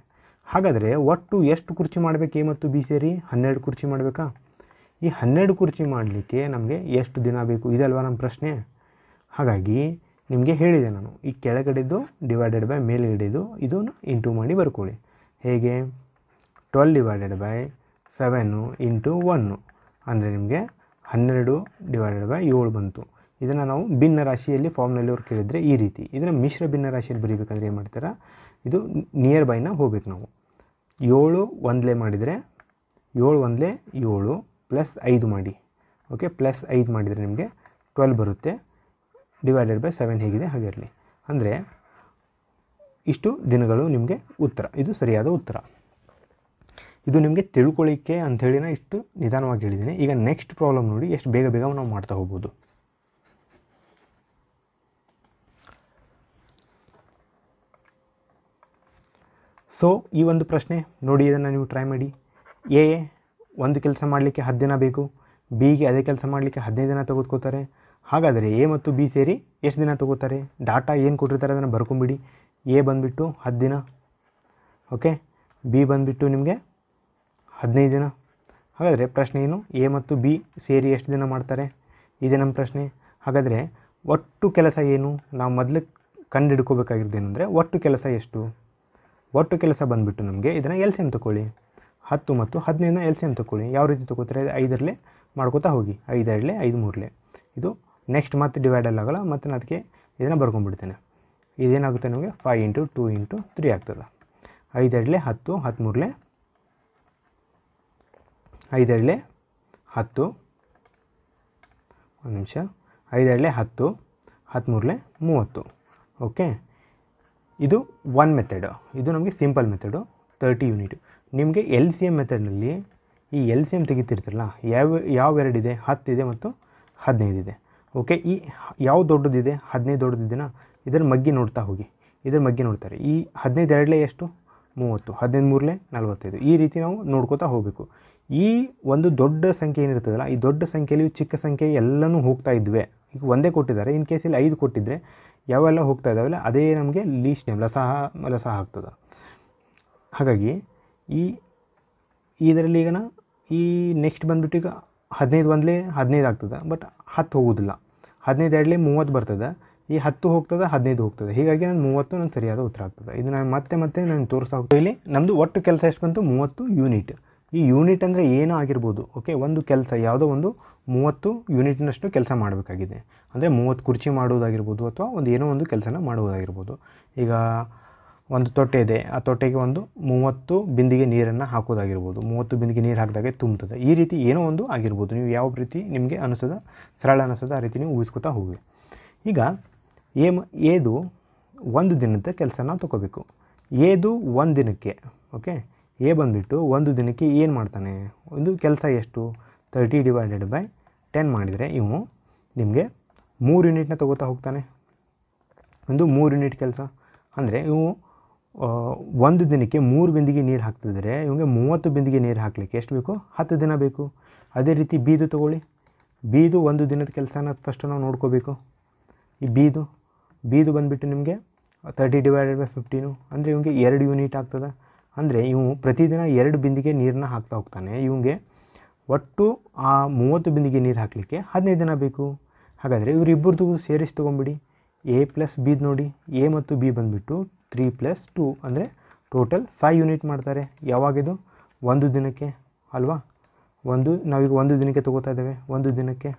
ಹಾಗಾದರೆ ಒಟ್ಟು ಎಷ್ಟು ಕುರ್ಚಿ ಮಾಡಬೇಕು ಎ ಮತ್ತು ಬಿ ಸೇರಿ ಹನ್ನೆರಡು ಕುರ್ಚಿ ಮಾಡಬೇಕಾ ಈ ಹನ್ನೆರಡು ಕುರ್ಚಿ ಮಾಡಲಿಕ್ಕೆ ನಮಗೆ ಎಷ್ಟು ದಿನ ಬೇಕು ಇದಲ್ವಾ ನಮ್ಮ ಪ್ರಶ್ನೆ ಹಾಗಾಗಿ ನಿಮಗೆ ಹೇಳಿದೆ ನಾನು ಈ ಕೆಳಗಡೆದು ಡಿವೈಡೆಡ್ ಬೈ ಮೇಲ್ಗಡೆದು ಇದನ್ನು ಇಂಟು ಮಾಡಿ ಬರ್ಕೊಳ್ಳಿ ಹೇಗೆ twelve divided by seven into one ಅಂದರೆ ನಿಮಗೆ ಹನ್ನೆರಡು ಡಿವೈಡೆಡ್ ಬೈ ಏಳು ಬಂತು ಇದನ್ನು ನಾವು ಭಿನ್ನ ರಾಶಿಯಲ್ಲಿ ಫಾರ್ಮ್ನಲ್ಲಿ ಅವ್ರು ಕೇಳಿದರೆ ಈ ರೀತಿ ಇದನ್ನು ಮಿಶ್ರ ಭಿನ್ನ ರಾಶಿಯಲ್ಲಿ ಬರೀಬೇಕಂದ್ರೆ ಏನು ಮಾಡ್ತೀರಾ ಇದು ನಿಯರ್ ಬೈನ ಹೋಗ್ಬೇಕು ನಾವು ಏಳು ಒಂದಲೇ ಮಾಡಿದರೆ ಏಳು ಒಂದಲೇ ಏಳು ಪ್ಲಸ್ ಐದು ಮಾಡಿ ಓಕೆ ಪ್ಲಸ್ ಐದು ಮಾಡಿದರೆ ನಿಮಗೆ ಟ್ವೆಲ್ ಬರುತ್ತೆ ಡಿವೈಡೆಡ್ ಬೈ ಸೆವೆನ್ ಹೇಗಿದೆ ಹಾಗಿರಲಿ ಅಂದರೆ ಇಷ್ಟು ದಿನಗಳು ನಿಮಗೆ ಉತ್ತರ ಇದು ಸರಿಯಾದ ಉತ್ತರ ಇದು ನಿಮಗೆ ತಿಳ್ಕೊಳ್ಳಿಕ್ಕೆ ಅಂಥೇಳಿನ ಇಷ್ಟು ನಿಧಾನವಾಗಿ ಹೇಳಿದ್ದೀನಿ ಈಗ ನೆಕ್ಸ್ಟ್ ಪ್ರಾಬ್ಲಮ್ ನೋಡಿ ಎಷ್ಟು ಬೇಗ ಬೇಗ ನಾವು ಮಾಡ್ತಾ ಹೋಗ್ಬೋದು ಸೊ ಈ ಒಂದು ಪ್ರಶ್ನೆ ನೋಡಿ ಇದನ್ನು ನೀವು ಟ್ರೈ ಮಾಡಿ ಎ ಒಂದು ಕೆಲಸ ಮಾಡಲಿಕ್ಕೆ ಹತ್ತು ದಿನ ಬೇಕು ಬಿಗೆ ಅದೇ ಕೆಲಸ ಮಾಡಲಿಕ್ಕೆ ಹದಿನೈದು ದಿನ ತೆಗೆದುಕೋತಾರೆ ಹಾಗಾದರೆ ಎ ಮತ್ತು ಬಿ ಸೇರಿ ಎಷ್ಟು ದಿನ ತೊಗೋತಾರೆ ಡಾಟಾ ಏನು ಕೊಟ್ಟಿರ್ತಾರೆ ಅದನ್ನು ಬರ್ಕೊಂಬಿಡಿ ಎ ಬಂದುಬಿಟ್ಟು ಹತ್ತು ದಿನ ಓಕೆ ಬಿ ಬಂದುಬಿಟ್ಟು ನಿಮಗೆ ಹದಿನೈದು ದಿನ ಹಾಗಾದರೆ ಪ್ರಶ್ನೆ ಏನು ಎ ಮತ್ತು ಬಿ ಸೇರಿ ಎಷ್ಟು ದಿನ ಮಾಡ್ತಾರೆ ಇದೆ ನಮ್ಮ ಪ್ರಶ್ನೆ ಹಾಗಾದರೆ ಒಟ್ಟು ಕೆಲಸ ಏನು ನಾವು ಮೊದಲು ಕಂಡು ಒಟ್ಟು ಕೆಲಸ ಎಷ್ಟು ಒಟ್ಟು ಕೆಲಸ ಬಂದುಬಿಟ್ಟು ನಮಗೆ ಇದನ್ನು ಎಲ್ ಸಿ ಎಮ್ ತೊಗೊಳ್ಳಿ ಹತ್ತು ಮತ್ತು ಹದಿನೈದನ್ನ ಎಲ್ ಸಿ ಎಮ್ ಯಾವ ರೀತಿ ತೊಗೋತಾರೆ ಐದರಲ್ಲೇ ಮಾಡ್ಕೋತಾ ಹೋಗಿ ಐದರಲ್ಲೇ ಐದು ಮೂರಲೆ ಇದು ನೆಕ್ಸ್ಟ್ ಮತ್ತೆ ಡಿವೈಡಲ್ ಆಗೋಲ್ಲ ಮತ್ತು ನಾನು ಅದಕ್ಕೆ ಇದನ್ನು ಬರ್ಕೊಂಡ್ಬಿಡ್ತೇನೆ ಇದೇನಾಗುತ್ತೆ ನಮಗೆ five into two into three ಆಗ್ತದೆ ಐದರಲ್ಲೇ ಹತ್ತು ಹದಿಮೂರಲೆ ಐದೇಳೆ ಹತ್ತು ಒಂದು ನಿಮಿಷ ಐದೇಳೆ ಹತ್ತು ಹದಿಮೂರಲೆ ಮೂವತ್ತು ಓಕೆ ಇದು ಒನ್ ಮೆಥಡು ಇದು ನಮಗೆ ಸಿಂಪಲ್ ಮೆಥಡು ತರ್ಟಿ ಯೂನಿಟು ನಿಮಗೆ ಎಲ್ ಸಿ ಎಮ್ ಮೆಥಡ್ನಲ್ಲಿ ಈ ಎಲ್ ಸಿ ಎಮ್ ತೆಗಿತಿರ್ತಾರಲ್ಲ ಯಾವ ಯಾವ ಯಾವೆರಡಿದೆ ಹತ್ತಿದೆ ಮತ್ತು ಹದಿನೈದು ಇದೆ ಓಕೆ ಈ ಯಾವ ದೊಡ್ಡದಿದೆ ಹದಿನೈದು ದೊಡ್ಡದಿದೆನಾ ಇದರ ಮಗ್ಗಿ ನೋಡ್ತಾ ಹೋಗಿ ಇದರ ಮಗ್ಗಿ ನೋಡ್ತಾರೆ ಈ ಹದಿನೈದು ಎರಡಲೇ ಎಷ್ಟು ಮೂವತ್ತು ಹದಿನೈದು ಮೂರಲೇ ನಲವತ್ತೈದು ಈ ರೀತಿ ನಾವು ನೋಡ್ಕೋತಾ ಹೋಗಬೇಕು ಈ ಒಂದು ದೊಡ್ಡ ಸಂಖ್ಯೆ ಏನಿರ್ತದಲ್ಲ ಈ ದೊಡ್ಡ ಸಂಖ್ಯೆಯಲ್ಲಿ ಚಿಕ್ಕ ಸಂಖ್ಯೆ ಎಲ್ಲನೂ ಹೋಗ್ತಾ ಇದ್ವಿ ಈಗ ಒಂದೇ ಕೊಟ್ಟಿದ್ದಾರೆ ಇನ್ ಕೇಸಲ್ಲಿ ಐದು ಕೊಟ್ಟಿದ್ದರೆ ಯಾವೆಲ್ಲ ಹೋಗ್ತಾ ಇದ್ದಾವಲ್ಲ ಅದೇ ನಮಗೆ ಲೀಸ್ಟ್ ನೇಮ್ ಲಸಾಹ ಲಸಾಹ ಆಗ್ತದೆ ಹಾಗಾಗಿ ಈ ಇದರಲ್ಲಿ ಈಗ ಈ ನೆಕ್ಸ್ಟ್ ಬಂದುಬಿಟ್ಟು ಈಗ ಹದಿನೈದು ಒಂದಲೇ ಹದಿನೈದು ಆಗ್ತದೆ ಬಟ್ ಹತ್ತು ಹೋಗೋದಿಲ್ಲ ಹದಿನೈದು ಎರಡಲೇ ಮೂವತ್ತು ಬರ್ತದೆ ಈ ಹತ್ತು ಹೋಗ್ತದೆ ಹದಿನೈದು ಹೋಗ್ತದೆ ಹೀಗಾಗಿ ನಾನು ಮೂವತ್ತು ನಂಗೆ ಸರಿಯಾದ ಉತ್ತರ ಆಗ್ತದೆ ಇದು ನಾನು ಮತ್ತೆ ಮತ್ತೆ ನಾನು ತೋರಿಸ್ತಾ ಹೋಗ್ತೀನಿ ಇಲ್ಲಿ ನಮ್ಮದು ಒಟ್ಟು ಕೆಲಸ ಎಷ್ಟು ಬಂತು ಮೂವತ್ತು ಯೂನಿಟ್ ಈ ಯೂನಿಟ್ ಅಂದರೆ ಏನೋ ಆಗಿರ್ಬೋದು ಓಕೆ ಒಂದು ಕೆಲಸ ಯಾವುದೋ ಒಂದು ಮೂವತ್ತು ಯೂನಿಟ್ನಷ್ಟು ಕೆಲಸ ಮಾಡಬೇಕಾಗಿದೆ ಅಂದರೆ ಮೂವತ್ತು ಕುರ್ಚಿ ಮಾಡುವುದಾಗಿರ್ಬೋದು ಅಥವಾ ಒಂದು ಏನೋ ಒಂದು ಕೆಲಸನ ಮಾಡುವುದಾಗಿರ್ಬೋದು ಈಗ ಒಂದು ತೊಟ್ಟೆ ಇದೆ ಆ ತೊಟ್ಟೆಗೆ ಒಂದು ಮೂವತ್ತು ಬಿಂದಿಗೆ ನೀರನ್ನು ಹಾಕೋದಾಗಿರ್ಬೋದು ಮೂವತ್ತು ಬಿಂದಿಗೆ ನೀರು ಹಾಕಿದಾಗೆ ತುಂಬ್ತದೆ ಈ ರೀತಿ ಏನೋ ಒಂದು ಆಗಿರ್ಬೋದು ನೀವು ಯಾವ ರೀತಿ ನಿಮಗೆ ಅನಿಸೋದ ಸರಳ ಅನಿಸೋದ ಆ ರೀತಿ ನೀವು ಊಹಿಸ್ಕೊತಾ ಹೋಗಿ ಈಗ ಏಮ್ ಏದು ಒಂದು ದಿನದ ಕೆಲಸನ ತೊಗೋಬೇಕು ಏದು ಒಂದು ದಿನಕ್ಕೆ ಓಕೆ ಎ ಬಂದುಬಿಟ್ಟು ಒಂದು ದಿನಕ್ಕೆ ಏನು ಮಾಡ್ತಾನೆ ಒಂದು ಕೆಲಸ ಎಷ್ಟು ತರ್ಟಿ ಡಿವೈಡೆಡ್ ಬೈ ಟೆನ್ ಮಾಡಿದರೆ ಇವು ನಿಮಗೆ ಮೂರು ಯೂನಿಟ್ನ ತೊಗೋತಾ ಹೋಗ್ತಾನೆ ಒಂದು ಮೂರು ಯೂನಿಟ್ ಕೆಲಸ ಅಂದರೆ ಇವು ಒಂದು ದಿನಕ್ಕೆ ಮೂರು ಬಿಂದಿಗೆ ನೀರು ಹಾಕ್ತಿದ್ರೆ ಇವಂಗೆ ಮೂವತ್ತು ಬಿಂದಿಗೆ ನೀರು ಹಾಕಲಿಕ್ಕೆ ಎಷ್ಟು ಬೇಕು ಹತ್ತು ದಿನ ಬೇಕು ಅದೇ ರೀತಿ ಬೀದು ತೊಗೊಳ್ಳಿ ಬೀದು ಒಂದು ದಿನದ ಕೆಲಸನ ಫಸ್ಟ್ ನಾವು ನೋಡ್ಕೋಬೇಕು ಈ ಬೀದು ಬೀದು ಬಂದುಬಿಟ್ಟು ನಿಮಗೆ ತರ್ಟಿ ಡಿವೈಡೆಡ್ ಬೈ ಫಿಫ್ಟೀನು ಅಂದರೆ ಇವಂಗೆ ಎರಡು ಯೂನಿಟ್ ಆಗ್ತದೆ ಅಂದರೆ ಇವು ಪ್ರತಿದಿನ ಎರಡು ಬಿಂದಿಗೆ ನೀರನ್ನ ಹಾಕ್ತಾ ಹೋಗ್ತಾನೆ ಇವಂಗೆ ಒಟ್ಟು ಆ ಮೂವತ್ತು ಬಿಂದಿಗೆ ನೀರು ಹಾಕಲಿಕ್ಕೆ ಹದಿನೈದು ದಿನ ಬೇಕು ಹಾಗಾದರೆ ಇವರಿಬ್ಬರದು ಸೇರಿಸಿ ತೊಗೊಂಬಿಡಿ ಎ ಪ್ಲಸ್ ಬಿದು ನೋಡಿ ಎ ಮತ್ತು ಬಿ ಬಂದುಬಿಟ್ಟು ತ್ರೀ ಪ್ಲಸ್ ಟು ಅಂದರೆ ಟೋಟಲ್ ಫೈವ್ ಯೂನಿಟ್ ಮಾಡ್ತಾರೆ ಯಾವಾಗಿದು ಒಂದು ದಿನಕ್ಕೆ ಅಲ್ವಾ ಒಂದು ನಾವೀಗ ಒಂದು ದಿನಕ್ಕೆ ತೊಗೋತಾ ಇದ್ದೇವೆ ಒಂದು ದಿನಕ್ಕೆ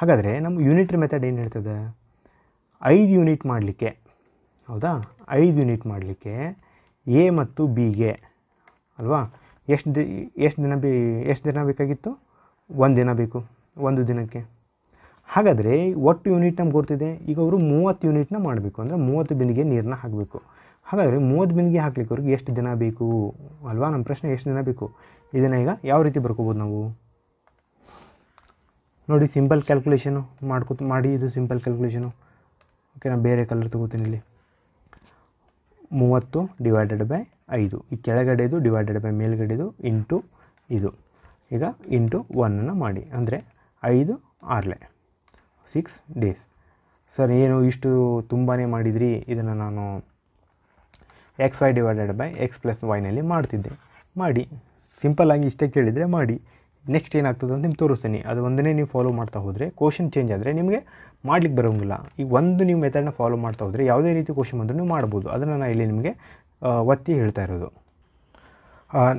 ಹಾಗಾದರೆ ನಮ್ಮ ಯೂನಿಟ್ರ ಮೆಥಡ್ ಏನು ಹೇಳ್ತದೆ ಐದು ಯೂನಿಟ್ ಮಾಡಲಿಕ್ಕೆ ಹೌದಾ ಐದು ಯೂನಿಟ್ ಮಾಡಲಿಕ್ಕೆ ಎ ಮತ್ತು ಬಿಗೆ ಅಲ್ವಾ ಎಷ್ಟು ದಿ ಎಷ್ಟು ದಿನ ಬಿ ಎಷ್ಟು ದಿನ ಬೇಕಾಗಿತ್ತು ಒಂದು ದಿನ ಬೇಕು ಒಂದು ದಿನಕ್ಕೆ ಹಾಗಾದರೆ ಒಟ್ಟು ಯೂನಿಟ್ ನಮ್ಗೆ ಗೊತ್ತಿದೆ ಈಗ ಅವರು ಮೂವತ್ತು ಯೂನಿಟ್ನ ಮಾಡಬೇಕು ಅಂದರೆ ಮೂವತ್ತು ಬಿಂದಿಗೆ ನೀರನ್ನ ಹಾಕಬೇಕು ಹಾಗಾದರೆ ಮೂವತ್ತು ಬಿಂದಿಗೆ ಹಾಕ್ಲಿಕ್ಕೆ ಅವ್ರಿಗೆ ಎಷ್ಟು ದಿನ ಬೇಕು ಅಲ್ವಾ ನಮ್ಮ ಪ್ರಶ್ನೆ ಎಷ್ಟು ದಿನ ಬೇಕು ಇದನ್ನು ಈಗ ಯಾವ ರೀತಿ ಬರ್ಕೋಬೋದು ನಾವು ನೋಡಿ ಸಿಂಪಲ್ ಕ್ಯಾಲ್ಕುಲೇಷನು ಮಾಡ್ಕೊತ ಮಾಡಿ ಇದು ಸಿಂಪಲ್ ಕ್ಯಾಲ್ಕುಲೇಷನು ಓಕೆ ನಾನು ಬೇರೆ ಕಲರ್ ತಗೋತೀನಿ ಇಲ್ಲಿ ಮೂವತ್ತು ಡಿವೈಡೆಡ್ ಬೈ ಐದು ಈ ಕೆಳಗಡೆದು ಡಿವೈಡೆಡ್ ಬೈ ಮೇಲ್ಗಡೆದು ಇಂಟು ಇದು ಈಗ ಇಂಟು ಒನ್ನನ್ನು ಮಾಡಿ ಅಂದರೆ ಐದು ಆರಲೆ ಸಿಕ್ಸ್ ಡೇಸ್ ಸರ್ ಏನು ಇಷ್ಟು ತುಂಬಾ ಮಾಡಿದ್ರಿ ಇದನ್ನು ನಾನು X Y divided by X plus ವೈನಲ್ಲಿ ಮಾಡ್ತಿದ್ದೆ ಮಾಡಿ ಸಿಂಪಲ್ಲಾಗಿ ಇಷ್ಟೇ ಕೇಳಿದರೆ ಮಾಡಿ ನೆಕ್ಸ್ಟ್ ಏನಾಗ್ತದೆ ಅಂತ ನಿಮ್ಗೆ ತೋರಿಸ್ತೀನಿ ಅದು ಒಂದನೇ ನೀವು ಫಾಲೋ ಮಾಡ್ತಾ ಹೋದರೆ ಕ್ವಶನ್ ಚೇಂಜ್ ಆದರೆ ನಿಮಗೆ ಮಾಡ್ಲಿಕ್ಕೆ ಬರೋಂಗಿಲ್ಲ ಈಗ ಒಂದು ನೀವು ಮೆಥಡ್ನ ಫಾಲೋ ಮಾಡ್ತಾ ಹೋದರೆ ಯಾವುದೇ ರೀತಿ ಕ್ವಶನ್ ಬಂದರೂ ನೀವು ಮಾಡ್ಬೋದು ಅದನ್ನು ನಾನು ಇಲ್ಲಿ ನಿಮಗೆ ಒತ್ತಿ ಹೇಳ್ತಾ ಇರೋದು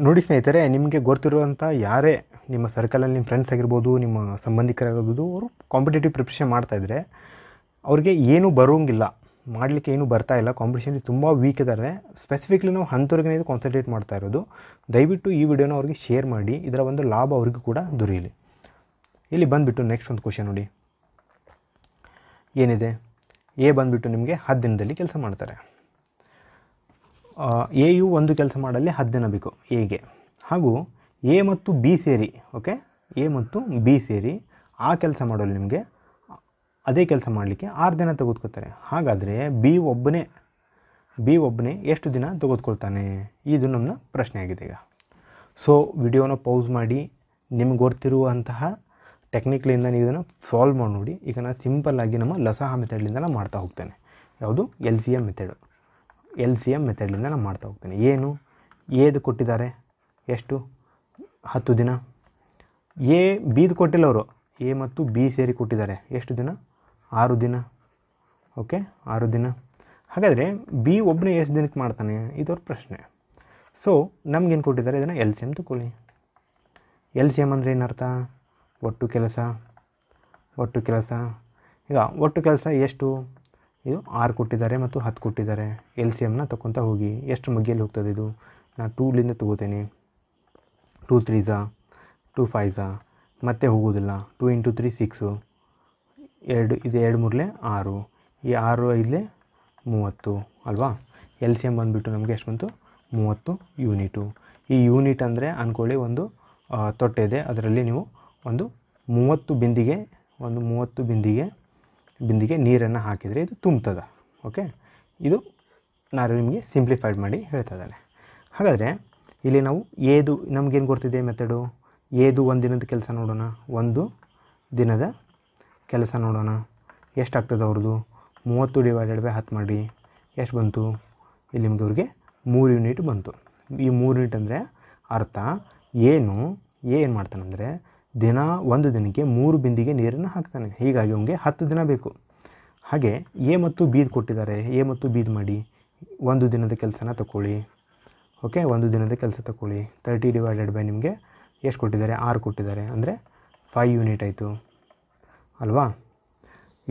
ನೋಡಿ ಸ್ನೇಹಿತರೆ ನಿಮಗೆ ಗೊತ್ತಿರುವಂಥ ಯಾರೇ ನಿಮ್ಮ ಸರ್ಕಲಲ್ಲಿ ನಿಮ್ಮ ಫ್ರೆಂಡ್ಸ್ ಆಗಿರ್ಬೋದು ನಿಮ್ಮ ಸಂಬಂಧಿಕರಾಗಿರ್ಬೋದು ಅವರು ಕಾಂಪಿಟೇಟಿವ್ ಪ್ರಿಪ್ರೇಷನ್ ಮಾಡ್ತಾಯಿದ್ರೆ ಅವ್ರಿಗೆ ಏನೂ ಬರೋಂಗಿಲ್ಲ ಮಾಡಲಿಕ್ಕೆ ಏನು ಬರ್ತಾ ಇಲ್ಲ ಕಾಂಪಿಟೇಷನ್ ತುಂಬ ವೀಕ್ ಇದ್ದಾರೆ ಸ್ಪೆಸಿಫಿಕ್ಲಿ ನಾವು ಅಂಥವ್ರಿಗೆ ಇದು ಕಾನ್ಸಂಟ್ರೇಟ್ ಮಾಡ್ತಾ ಇರೋದು ದಯವಿಟ್ಟು ಈ ವಿಡಿಯೋನ ಅವ್ರಿಗೆ ಶೇರ್ ಮಾಡಿ ಇದರ ಒಂದು ಲಾಭ ಅವ್ರಿಗೂ ಕೂಡ ದೊರೆಯಲಿ ಇಲ್ಲಿ ಬಂದುಬಿಟ್ಟು ನೆಕ್ಸ್ಟ್ ಒಂದು ಕ್ವಶನ್ ನೋಡಿ ಏನಿದೆ ಎ ಬಂದುಬಿಟ್ಟು ನಿಮಗೆ ಹತ್ತು ದಿನದಲ್ಲಿ ಕೆಲಸ ಮಾಡ್ತಾರೆ ಎ ಯು ಒಂದು ಕೆಲಸ ಮಾಡಲ್ಲಿ ಹತ್ತು ದಿನ ಬೇಕು ಎಗೆ ಹಾಗೂ ಎ ಮತ್ತು ಬಿ ಸೇರಿ ಓಕೆ ಎ ಮತ್ತು ಬಿ ಸೇರಿ ಆ ಕೆಲಸ ಮಾಡಲು ನಿಮಗೆ ಅದೇ ಕೆಲಸ ಮಾಡಲಿಕ್ಕೆ ಆರು ದಿನ ತೆಗೆದುಕೊತಾರೆ ಹಾಗಾದರೆ ಬಿ ಒಬ್ಬನೇ ಬಿ ಒಬ್ಬನೇ ಎಷ್ಟು ದಿನ ತೆಗೆದುಕೊಳ್ತಾನೆ ಇದು ನಮ್ಮನ್ನ ಪ್ರಶ್ನೆ ಆಗಿದೆ ಈಗ ಸೊ ವಿಡಿಯೋನ ಪೌಸ್ ಮಾಡಿ ನಿಮ್ಗೆ ಗೊತ್ತಿರುವಂತಹ ಟೆಕ್ನಿಕ್ಲಿಂದ ನೀವು ಇದನ್ನು ಸಾಲ್ವ್ ಮಾಡಿ ನೋಡಿ ಈಗ ನಾನು ಸಿಂಪಲ್ಲಾಗಿ ನಮ್ಮ ಲಸಹ ಮೆಥಡ್ಲಿಂದ ನಾನು ಮಾಡ್ತಾ ಹೋಗ್ತೇನೆ ಯಾವುದು L C M method L C M ಮೆಥಡ್ಲಿಂದ ನಾನು ಮಾಡ್ತಾ ಹೋಗ್ತೇನೆ ಏನು ಏದು ಕೊಟ್ಟಿದ್ದಾರೆ ಎಷ್ಟು ಹತ್ತು ದಿನ ಎ ಬೀದು ಕೊಟ್ಟಿಲ್ಲ ಅವರು ಎ ಮತ್ತು ಬಿ ಸೇರಿ ಕೊಟ್ಟಿದ್ದಾರೆ ಎಷ್ಟು ದಿನ ಆರು ದಿನ ಓಕೆ ಆರು ದಿನ ಹಾಗಾದರೆ ಬಿ ಒಬ್ಬನೇ ಎಷ್ಟು ದಿನಕ್ಕೆ ಮಾಡ್ತಾನೆ ಇದವ್ರ ಪ್ರಶ್ನೆ ಸೊ ನಮಗೇನು ಕೊಟ್ಟಿದ್ದಾರೆ ಇದನ್ನು ಎಲ್ ಸಿ ಎಮ್ ತಗೊಳ್ಳಿ ಎಲ್ ಸಿ ಎಮ್ ಅಂದರೆ ಏನರ್ಥ ಒಟ್ಟು ಕೆಲಸ ಒಟ್ಟು ಕೆಲಸ ಈಗ ಒಟ್ಟು ಕೆಲಸ ಎಷ್ಟು ಇದು ಆರು ಕೊಟ್ಟಿದ್ದಾರೆ ಮತ್ತು ಹತ್ತು ಕೊಟ್ಟಿದ್ದಾರೆ ಎಲ್ ಸಿ ಎಮ್ನ ತಗೊತಾ ಹೋಗಿ ಎಷ್ಟು ಮಗ್ಗಿಯಲ್ಲಿ ಹೋಗ್ತದೆ ಇದು ನಾನು ಟೂಲಿಂದ ತೊಗೋತೇನೆ ಟೂ ತ್ರೀಸಾ ಟೂ ಫೈಸಾ ಮತ್ತೆ ಹೋಗೋದಿಲ್ಲ ಟೂ ಇಂಟು ತ್ರೀ ಸಿಕ್ಸು ಎರಡು ಇದು ಎರಡು ಮೂರಲೆ ಆರು ಈ ಆರು ಇಲ್ಲೇ ಮೂವತ್ತು ಅಲ್ವಾ ಎಲ್ ಸಿ ಎಮ್ ಬಂದುಬಿಟ್ಟು ನಮಗೆ ಎಷ್ಟು ಬಂತು ಮೂವತ್ತು ಯೂನಿಟು ಈ ಯೂನಿಟ್ ಅಂದರೆ ಅಂದ್ಕೊಳ್ಳಿ ಒಂದು ತೊಟ್ಟೆ ಇದೆ ಅದರಲ್ಲಿ ನೀವು ಒಂದು ಮೂವತ್ತು ಬಿಂದಿಗೆ ಒಂದು ಮೂವತ್ತು ಬಿಂದಿಗೆ ಬಿಂದಿಗೆ ನೀರನ್ನು ಹಾಕಿದರೆ ಇದು ತುಂಬ್ತದೆ ಓಕೆ ಇದು ನಾನು ನಿಮಗೆ ಸಿಂಪ್ಲಿಫೈಡ್ ಮಾಡಿ ಹೇಳ್ತಾ ಇದ್ದಾನೆ ಹಾಗಾದರೆ ಇಲ್ಲಿ ನಾವು ಏದು ನಮಗೇನು ಗೊತ್ತಿದೆ ಮೆಥಡು ಏದು ಒಂದು ದಿನದ ಕೆಲಸ ನೋಡೋಣ ಒಂದು ದಿನದ ಕೆಲಸ ನೋಡೋಣ ಎಷ್ಟಾಗ್ತದೆ ಅವ್ರದ್ದು ಮೂವತ್ತು ಡಿವೈಡೆಡ್ ಬೈ ಹತ್ತು ಮಾಡಿ ಎಷ್ಟು ಬಂತು ಇಲ್ಲಿ ನಿಮ್ದು ಅವ್ರಿಗೆ ಮೂರು ಯೂನಿಟ್ ಬಂತು ಈ ಮೂರು ಯೂನಿಟ್ ಅಂದರೆ ಅರ್ಥ ಏನು ಏನು ಮಾಡ್ತಾನಂದರೆ ದಿನ ಒಂದು ದಿನಕ್ಕೆ ಮೂರು ಬಿಂದಿಗೆ ನೀರನ್ನು ಹಾಕ್ತಾನೆ ಹೀಗಾಗಿ ಅವನಿಗೆ ಹತ್ತು ದಿನ ಬೇಕು ಹಾಗೆ ಎ ಮತ್ತು ಬೀದ್ ಕೊಟ್ಟಿದ್ದಾರೆ ಎ ಮತ್ತು ಬೀದ್ ಮಾಡಿ ಒಂದು ದಿನದ ಕೆಲಸನ ತಗೊಳ್ಳಿ ಓಕೆ ಒಂದು ದಿನದ ಕೆಲಸ ತಗೊಳ್ಳಿ ತರ್ಟಿ ಡಿವೈಡೆಡ್ ಬೈ ನಿಮಗೆ ಎಷ್ಟು ಕೊಟ್ಟಿದ್ದಾರೆ ಆರು ಕೊಟ್ಟಿದ್ದಾರೆ ಅಂದರೆ ಫೈವ್ ಯೂನಿಟ್ ಆಯಿತು ಅಲ್ವಾ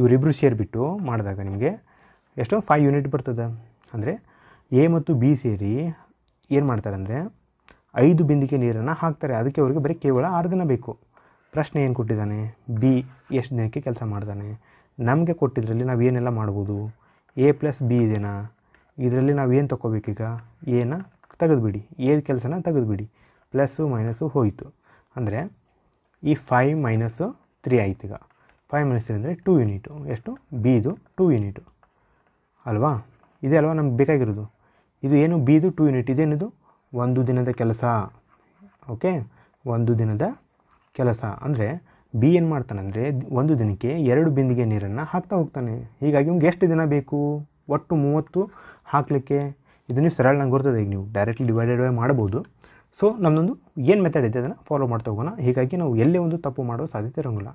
ಇವರಿಬ್ಬರು ಸೇರಿಬಿಟ್ಟು ಮಾಡಿದಾಗ ನಿಮಗೆ ಎಷ್ಟೋ ಫೈವ್ ಯೂನಿಟ್ ಬರ್ತದೆ ಅಂದರೆ ಎ ಮತ್ತು ಬಿ ಸೇರಿ ಏನು ಮಾಡ್ತಾರೆ ಅಂದರೆ ಐದು ಬಿಂದಿಗೆ ನೀರನ್ನು ಹಾಕ್ತಾರೆ ಅದಕ್ಕೆ ಅವ್ರಿಗೆ ಬರೀ ಕೇವಲ ಆರು ದಿನ ಬೇಕು ಪ್ರಶ್ನೆ ಏನು ಕೊಟ್ಟಿದ್ದಾನೆ ಬಿ ಎಷ್ಟು ದಿನಕ್ಕೆ ಕೆಲಸ ಮಾಡ್ತಾನೆ ನಮಗೆ ಕೊಟ್ಟಿದ್ರಲ್ಲಿ ನಾವು ಏನೆಲ್ಲ ಮಾಡ್ಬೋದು ಎ ಪ್ಲಸ್ ಬಿ ಇದೆನಾ ಇದರಲ್ಲಿ ನಾವು ಏನು ತೊಗೋಬೇಕೀಗ ಏನ ತೆಗೆದುಬಿಡಿ ಎ ಕೆಲಸನ ತೆಗೆದುಬಿಡಿ ಪ್ಲಸ್ಸು ಮೈನಸ್ಸು ಹೋಯಿತು ಅಂದರೆ ಈ ಫೈವ್ ಮೈನಸ್ಸು ತ್ರೀ ಆಯ್ತು ಈಗ ಫೈವ್ ಮೈನಸ್ ತ್ರೀ ಅಂದರೆ ಟೂ ಯೂನಿಟು ಎಷ್ಟು ಬಿ ಇದು ಟೂ ಯೂನಿಟು ಅಲ್ವಾ ಇದೇ ಅಲ್ವಾ ನಮ್ಗೆ ಬೇಕಾಗಿರೋದು ಇದು ಏನು ಬಿದು ಟೂ ಯೂನಿಟ್ ಇದೇನಿದು ಒಂದು ದಿನದ ಕೆಲಸ ಓಕೆ ಒಂದು ದಿನದ ಕೆಲಸ ಅಂದರೆ ಬಿ ಏನು ಮಾಡ್ತಾನಂದರೆ ಒಂದು ದಿನಕ್ಕೆ ಎರಡು ಬಿಂದಿಗೆ ನೀರನ್ನು ಹಾಕ್ತಾ ಹೋಗ್ತಾನೆ ಹೀಗಾಗಿ ಇವ್ಗೆ ಎಷ್ಟು ದಿನ ಬೇಕು ಒಟ್ಟು ಮೂವತ್ತು ಹಾಕಲಿಕ್ಕೆ ಇದು ನೀವು ಸರಳ ನಂಗೆ ಗೊತ್ತದೆ ಈಗ ನೀವು ಡೈರೆಕ್ಟ್ಲಿ ಡಿವೈಡೆಡ್ ಬೈ ಮಾಡ್ಬೋದು ಸೊ ನಮ್ಮದೊಂದು ಏನು ಮೆಥಡ್ ಇದೆ ಅದನ್ನು ಫಾಲೋ ಮಾಡ್ತಾ ಹೋಗೋಣ ಹೀಗಾಗಿ ನಾವು ಎಲ್ಲೇ ಒಂದು ತಪ್ಪು ಮಾಡೋ ಸಾಧ್ಯತೆ ಇರೋಂಗಿಲ್ಲ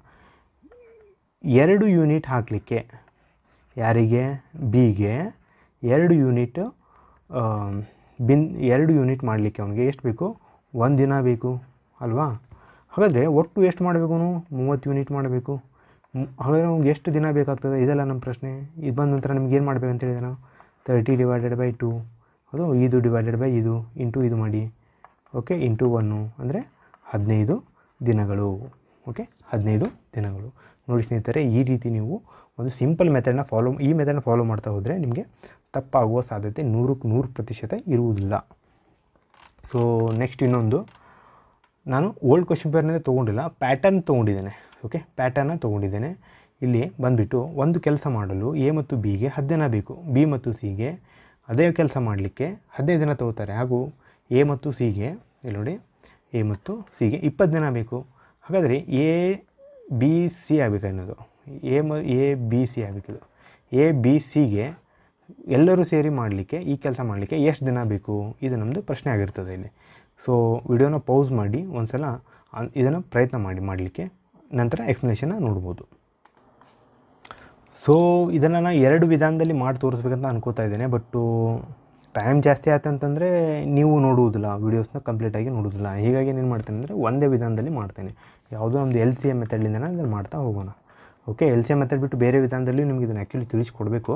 ಎರಡು ಯೂನಿಟ್ ಹಾಕಲಿಕ್ಕೆ ಯಾರಿಗೆ ಬಿಗೆ ಎರಡು ಯೂನಿಟ್ ಬಿನ್ ಎರಡು ಯೂನಿಟ್ ಮಾಡಲಿಕ್ಕೆ ಅವನಿಗೆ ಎಷ್ಟು ಬೇಕು ಒಂದು ದಿನ ಬೇಕು ಅಲ್ವಾ ಹಾಗಾದರೆ ಒಟ್ಟು ಎಷ್ಟು ಮಾಡಬೇಕು ಅವನು ಮೂವತ್ತು ಯೂನಿಟ್ ಮಾಡಬೇಕು ಹಾಗಾದರೆ ಅವ್ನಿಗೆ ಎಷ್ಟು ದಿನ ಬೇಕಾಗ್ತದೆ ಇದೆಲ್ಲ ನಮ್ಮ ಪ್ರಶ್ನೆ ಇದು ಬಂದ ನಂತರ ನಿಮ್ಗೆ ಏನು ಮಾಡಬೇಕು ಅಂತ ಹೇಳಿದೆ ನಾವು ತರ್ಟಿ ಡಿವೈಡೆಡ್ ಬೈ ಟು ಅದು ಇದು ಡಿವೈಡೆಡ್ ಬೈ ಇದು ಇಂಟು ಇದು ಮಾಡಿ ಓಕೆ ಇಂಟು ಒನ್ನು ಅಂದರೆ ಹದಿನೈದು ದಿನಗಳು ಓಕೆ ಹದಿನೈದು ದಿನಗಳು ನೋಡಿ ಸ್ನೇಹಿತರೆ ಈ ರೀತಿ ನೀವು ಒಂದು ಸಿಂಪಲ್ ಮೆಥಡನ್ನ ಫಾಲೋ ಈ ಮೆಥಡನ್ನ ಫಾಲೋ ಮಾಡ್ತಾ ಹೋದರೆ ನಿಮಗೆ ತಪ್ಪಾಗುವ ಸಾಧ್ಯತೆ ನೂರಕ್ಕೆ ನೂರು ಪ್ರತಿಶತ ಇರುವುದಿಲ್ಲ ಸೊ ನೆಕ್ಸ್ಟ್ ಇನ್ನೊಂದು ನಾನು ಓಲ್ಡ್ ಕ್ವಶನ್ ಪೇರ್ನೇ ತೊಗೊಂಡಿಲ್ಲ ಪ್ಯಾಟರ್ನ್ ತೊಗೊಂಡಿದ್ದೇನೆ ಓಕೆ ಪ್ಯಾಟರ್ನ ತೊಗೊಂಡಿದ್ದೇನೆ ಇಲ್ಲಿ ಬಂದುಬಿಟ್ಟು ಒಂದು ಕೆಲಸ ಮಾಡಲು ಎ ಮತ್ತು ಬಿಗೆ ಹದಿನ ದಿನ ಬೇಕು ಬಿ ಮತ್ತು ಸಿಗೆ ಅದೇ ಕೆಲಸ ಮಾಡಲಿಕ್ಕೆ ಹದಿನೈದು ದಿನ ತಗೋತಾರೆ ಹಾಗೂ ಎ ಮತ್ತು ಸಿಗೆ ಇಲ್ಲಿ ನೋಡಿ ಎ ಮತ್ತು ಸಿಗೆ ಇಪ್ಪತ್ತು ದಿನ ಬೇಕು ಹಾಗಾದರೆ ಎ ಬಿ ಸಿ ಆಗಬೇಕು ಅನ್ನೋದು ಎ ಮ ಎ ಬಿ ಸಿ ಆಗಬೇಕಿದು ಎ ಬಿ ಸಿಗೆ ಎಲ್ಲರೂ ಸೇರಿ ಮಾಡಲಿಕ್ಕೆ ಈ ಕೆಲಸ ಮಾಡಲಿಕ್ಕೆ ಎಷ್ಟು ದಿನ ಬೇಕು ಇದು ನಮ್ಮದು ಪ್ರಶ್ನೆ ಆಗಿರ್ತದೆ ಇಲ್ಲಿ ಸೊ ವಿಡಿಯೋನ ಪೌಸ್ ಮಾಡಿ ಒಂದು ಸಲ ಇದನ್ನು ಪ್ರಯತ್ನ ಮಾಡಿ ಮಾಡಲಿಕ್ಕೆ ನಂತರ ಎಕ್ಸ್ಪ್ಲನೇಷನ್ನ ನೋಡ್ಬೋದು ಸೊ ಇದನ್ನು ನಾನು ಎರಡು ವಿಧಾನದಲ್ಲಿ ಮಾಡಿ ತೋರಿಸ್ಬೇಕಂತ ಅನ್ಕೋತಾ ಇದ್ದೇನೆ ಬಟ್ಟು ಟೈಮ್ ಜಾಸ್ತಿ ಅಂತಂದರೆ ನೀವು ನೋಡುವುದಿಲ್ಲ ವೀಡಿಯೋಸ್ನ ಕಂಪ್ಲೀಟಾಗಿ ನೋಡುವುದಿಲ್ಲ ಹೀಗಾಗಿ ಏನು ಮಾಡ್ತೇನೆ ಅಂದರೆ ಒಂದೇ ವಿಧಾನದಲ್ಲಿ ಮಾಡ್ತೇನೆ ಯಾವುದೋ ಒಂದು ಎಲ್ ಸಿ ಎ ಮೆಥಡ್ಲಿಂದನೇ ಅದನ್ನು ಮಾಡ್ತಾ ಹೋಗೋಣ okay L C A method ಬಿಟ್ಟು ಬೇರೆ ವಿಧಾನದಲ್ಲಿ ನಿಮಗೆ ಇದನ್ನು ಆ್ಯಕ್ಚುಲಿ ತಿಳಿಸ್ಕೊಡಬೇಕು